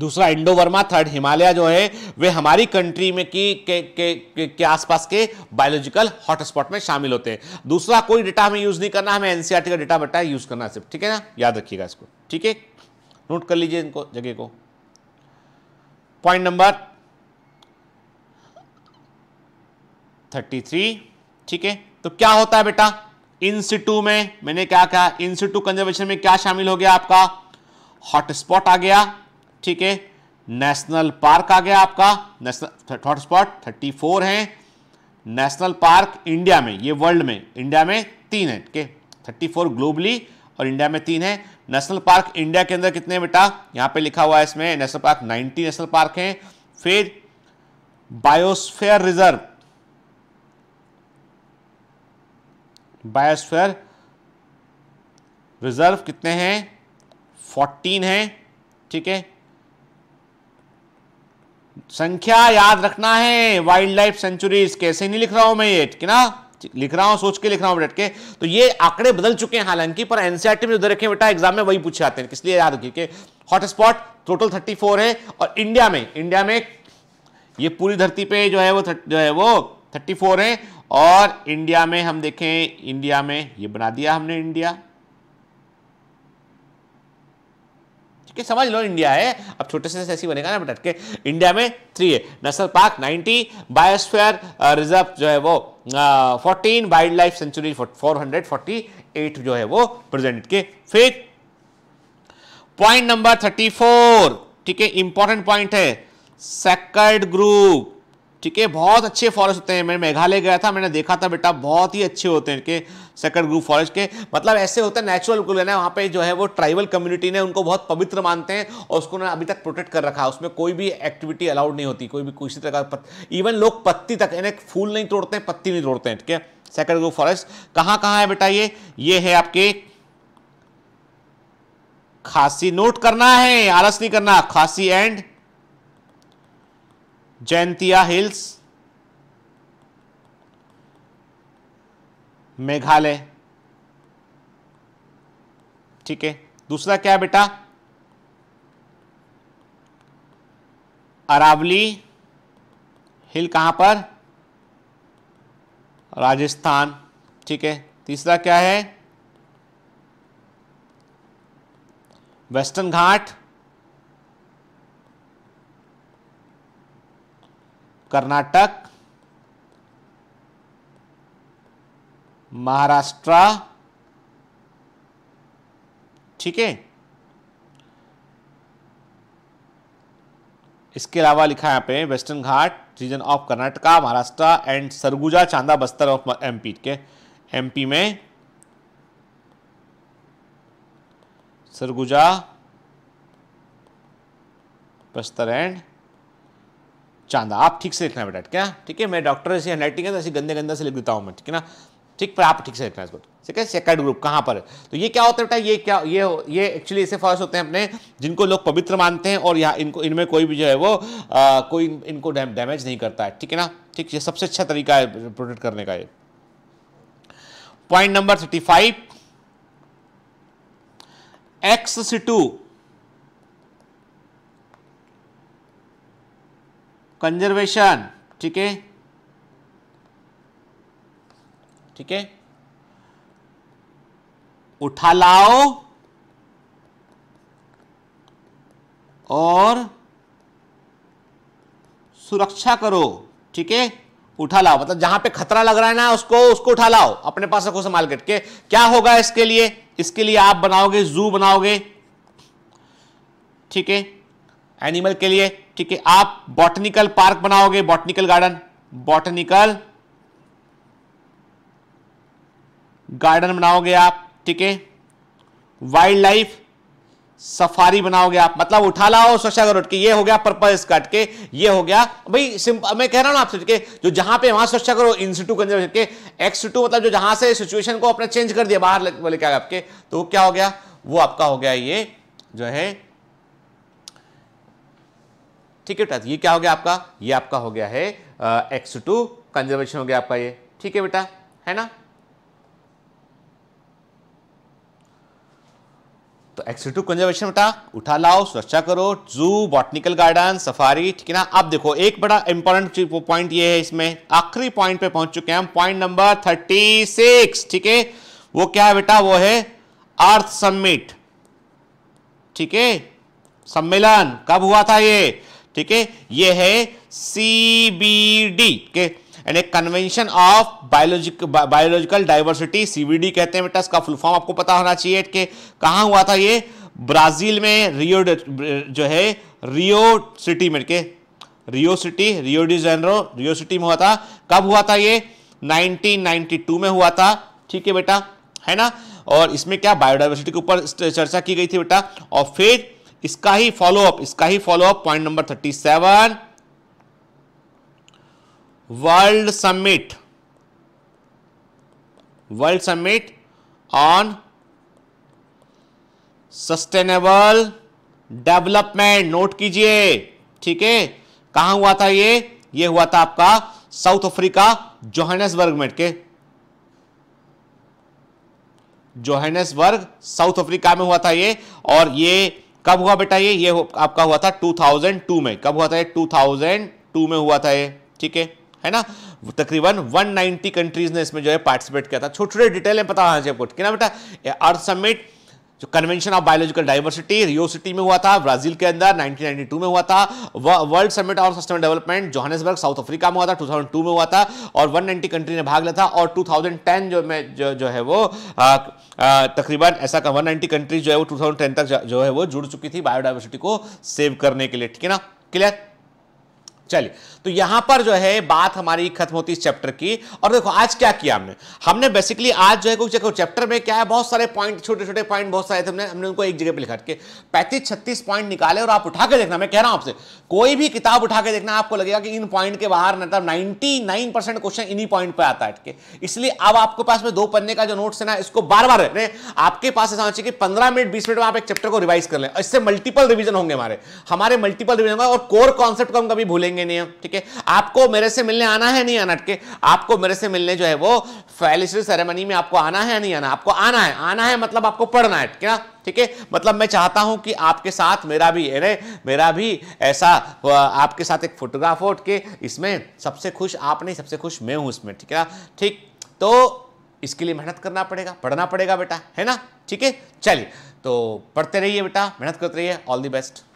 दूसरा इंडो वर्मा थर्ड हिमालय जो है वे हमारी कंट्री में की के के के, के आसपास के बायोलॉजिकल हॉटस्पॉट में शामिल होते हैं दूसरा कोई डाटा हमें यूज़ नहीं करना हमें एनसीआरटी का डाटा बटा यूज़ करना सिर्फ ठीक है ना याद रखिएगा इसको ठीक है नोट कर लीजिए इनको जगह को पॉइंट नंबर थर्टी थ्री ठीक है तो क्या होता है बेटा इंसिटू में मैंने क्या कहा इंसिटू कंजर्वेशन में क्या शामिल हो गया आपका हॉटस्पॉट आ गया ठीक है नेशनल पार्क आ गया आपका नेशनल हॉटस्पॉट थर्टी फोर है नेशनल पार्क इंडिया में ये वर्ल्ड में इंडिया में तीन है ठीक है थर्टी फोर ग्लोबली और इंडिया में तीन है नेशनल पार्क इंडिया के अंदर कितने बेटा यहां पे लिखा हुआ है इसमें national park ninety national park हैं फिर बायोस्फेयर रिजर्व बायोस्फेयर रिजर्व कितने हैं 14 हैं ठीक है संख्या याद रखना है वाइल्ड लाइफ सेंचुरीज कैसे नहीं लिख रहा हूं मैं ये ठीक ना लिख रहा हूं सोच के लिख रहा हूं बैठ के तो ये आंकड़े बदल चुके हैं हालांकि पर एनसीआरटी में जो रखे बेटा एग्जाम में वही पूछे आते हैं लिए याद रखिए हॉटस्पॉट टोटल 34 है और इंडिया में इंडिया में ये पूरी धरती पे जो है वो जो है वो 34 है और इंडिया में हम देखें इंडिया में ये बना दिया हमने इंडिया ठीक है समझ लो इंडिया है अब छोटे से ऐसी बनेगा ना बटके इंडिया में थ्री है national park ninety biosphere reserve जो है वो fourteen wildlife sanctuary four hundred forty eight जो है वो प्रेजेंट के फिर पॉइंट नंबर थर्टी फोर ठीक है इंपॉर्टेंट पॉइंट है सेकर्ड ग्रुप ठीक है बहुत अच्छे फॉरेस्ट होते हैं मैं मेघालय गया था मैंने देखा था बेटा बहुत ही अच्छे होते हैं इनके सेकंड ग्रुप फॉरेस्ट के मतलब ऐसे होता है नेचुरल गुल है ना वहाँ पे जो है वो ट्राइबल कम्युनिटी ने उनको बहुत पवित्र मानते हैं और उसको ना अभी तक प्रोटेक्ट कर रखा है उसमें कोई भी एक्टिविटी अलाउड नहीं होती कोई भी किसी तरह का इवन लोग पत्ती तक यानी फूल नहीं तोड़ते हैं पत्ती नहीं तोड़ते हैं ठीक है सेकंड ग्रुप फॉरेस्ट कहाँ कहाँ है बेटा ये ये है आपके खासी नोट करना है आलस नहीं करना खासी एंड जयंतिया हिल्स मेघालय ठीक है दूसरा क्या है बेटा अरावली हिल कहां पर राजस्थान ठीक है तीसरा क्या है वेस्टर्न घाट कर्नाटक महाराष्ट्र ठीक है इसके अलावा लिखा है यहां पे western Ghat region of Karnataka Maharashtra and Surguja Chanda Bastar of MP के एमपी में सरगुजा बस्तर एंड चांदा आप ठीक से लिखना बेटा ठीक है ठीक है मैं डॉक्टर ऐसी हैंडराइटिंग है तो ऐसे गंदे गंदे से लिख देता हूँ मैं ठीक है ना ठीक पर आप ठीक से लिखना इसको ठीक है सेकंड ग्रुप कहाँ पर है तो ये क्या होता है बेटा ये क्या ये ये एक्चुअली ऐसे फर्स्ट होते हैं अपने जिनको लोग पवित्र मानते हैं और यहाँ इनको इनमें कोई भी जो है वो आ, कोई इनको डैमेज नहीं करता है ठीक है ना ठीक ये सबसे अच्छा तरीका है प्रोटेक्ट करने का ये point number thirty five ex situ conservation ठीक है ठीक है उठा लाओ और सुरक्षा करो ठीक है उठा लाओ मतलब जहां पे खतरा लग रहा है ना उसको उसको उठा लाओ अपने पास रखो संभाल करके क्या होगा इसके लिए इसके लिए आप बनाओगे जू बनाओगे ठीक है एनिमल के लिए ठीक है आप बॉटनिकल पार्क बनाओगे बॉटनिकल गार्डन बॉटनिकल गार्डन बनाओगे आप ठीक है वाइल्ड लाइफ सफारी बनाओगे आप मतलब उठा लाओ स्वच्छा करो के ये हो गया पर्पज इसका के ये हो गया भाई सिंपल मैं कह रहा हूं आपसे जो जहां पे वहां स्वच्छा करो इन सिटू कंजर्वेशन के एक्स टू मतलब जो जहां से सिचुएशन को अपने चेंज कर दिया बाहर लेके आए आपके तो क्या हो गया वो आपका हो गया ये जो है ठीक है बेटा ये क्या हो गया आपका ये आपका हो गया है एक्स टू कंजर्वेशन हो गया आपका ये ठीक है बेटा है ना तो एक्स टू कंजर्वेशन बेटा उठा लाओ सुरक्षा करो जू बॉटनिकल गार्डन सफारी ठीक है ना अब देखो एक बड़ा इंपॉर्टेंट पॉइंट ये है इसमें आखिरी पॉइंट पे पहुंच चुके हैं हम पॉइंट नंबर थर्टी सिक्स ठीक है वो क्या है बेटा वो है अर्थ समिट ठीक है सम्मेलन कब हुआ था ये ठीक है ये है सीबीडी के and convention of biologic biological diversity CBD कहते हैं बेटा इसका फुल फॉर्म आपको पता होना चाहिए कि कहां हुआ था ये ब्राजील में रियो जो है रियो सिटी में के Rio city Rio de Janeiro Rio city में हुआ था कब हुआ था ये 1992 में हुआ था ठीक है बेटा है ना और इसमें क्या बायोडाइवर्सिटी के ऊपर चर्चा की गई थी बेटा और फिर इसका ही फॉलोअप इसका ही follow up point number thirty seven world summit world summit on sustainable development note कीजिए ठीक है कहा हुआ था ये ये हुआ था आपका साउथ अफ्रीका जोहनेसबर्ग में के जोहनेसबर्ग साउथ अफ्रीका में हुआ था ये और ये कब हुआ बेटा ये ये आपका हुआ था 2002 में कब हुआ था ये 2002 में हुआ था ये ठीक है है ना तकरीबन 190 कंट्रीज ने इसमें जो है पार्टिसिपेट किया था छोटे छोटे डिटेल में पता होना चाहिए आपको ठीक है ना बेटा अर्थ समिट जो convention of biological diversity Rio city में हुआ था ब्राजील के अंदर 1992 में हुआ था world summit on sustainable development Johannesburg South Africa में हुआ था 2002 में हुआ था और 190 कंट्री ने भाग लिया था और 2010 जो में जो, जो है वो तकरीबन ऐसा वन नाइन्टी कंट्री जो है वो 2010 तक जो है वो जुड़ चुकी थी बायोडाइवर्सिटी को सेव करने के लिए ठीक है ना क्लियर चलिए तो यहां पर जो है बात हमारी खत्म होती इस चैप्टर की और देखो आज क्या किया हमने हमने बेसिकली आज जो है कुछ देखो चैप्टर में क्या है बहुत सारे पॉइंट छोटे छोटे पॉइंट बहुत सारे थे हमने हमने उनको एक जगह पर लिखा के पैंतीस छत्तीस पॉइंट निकाले और आप उठा के देखना मैं कह रहा हूं आपसे कोई भी किताब उठा के देखना आपको लगेगा कि इन पॉइंट के बाहर मतलब नाइनटी नाइन परसेंट क्वेश्चन इन्हीं पॉइंट पर आता है इसलिए अब आपके पास में दो पन्ने का जो नोट्स है ना इसको बार बार आपके पास ऐसा होना चाहिए कि पंद्रह मिनट बीस मिनट में आप एक चैप्टर को रिवाइज कर लें इससे मल्टीपल रिविजन होंगे हमारे हमारे मल्टीपल रिविजन होंगे और कोर कॉन्सेप्ट को हम कभी भूलेंगे नहीं ठीक है के आपको मेरे से मिलने आना है नहीं आना के आपको मेरे से मिलने जो है वो फेलिसिटी सेरेमनी में आपको आना है नहीं आना आपको आना है आना है मतलब आपको पढ़ना है क्या ठीक है मतलब मैं चाहता हूं कि आपके साथ मेरा भी अरे मेरा भी ऐसा आपके साथ एक फोटोग्राफ हो के इसमें सबसे खुश आप नहीं सबसे खुश मैं हूं इसमें ठीक है ठीक तो इसके लिए मेहनत करना पड़ेगा पढ़ना पड़ेगा बेटा है ना ठीक है चलिए तो पढ़ते रहिए बेटा मेहनत करते रहिए ऑल दी बेस्ट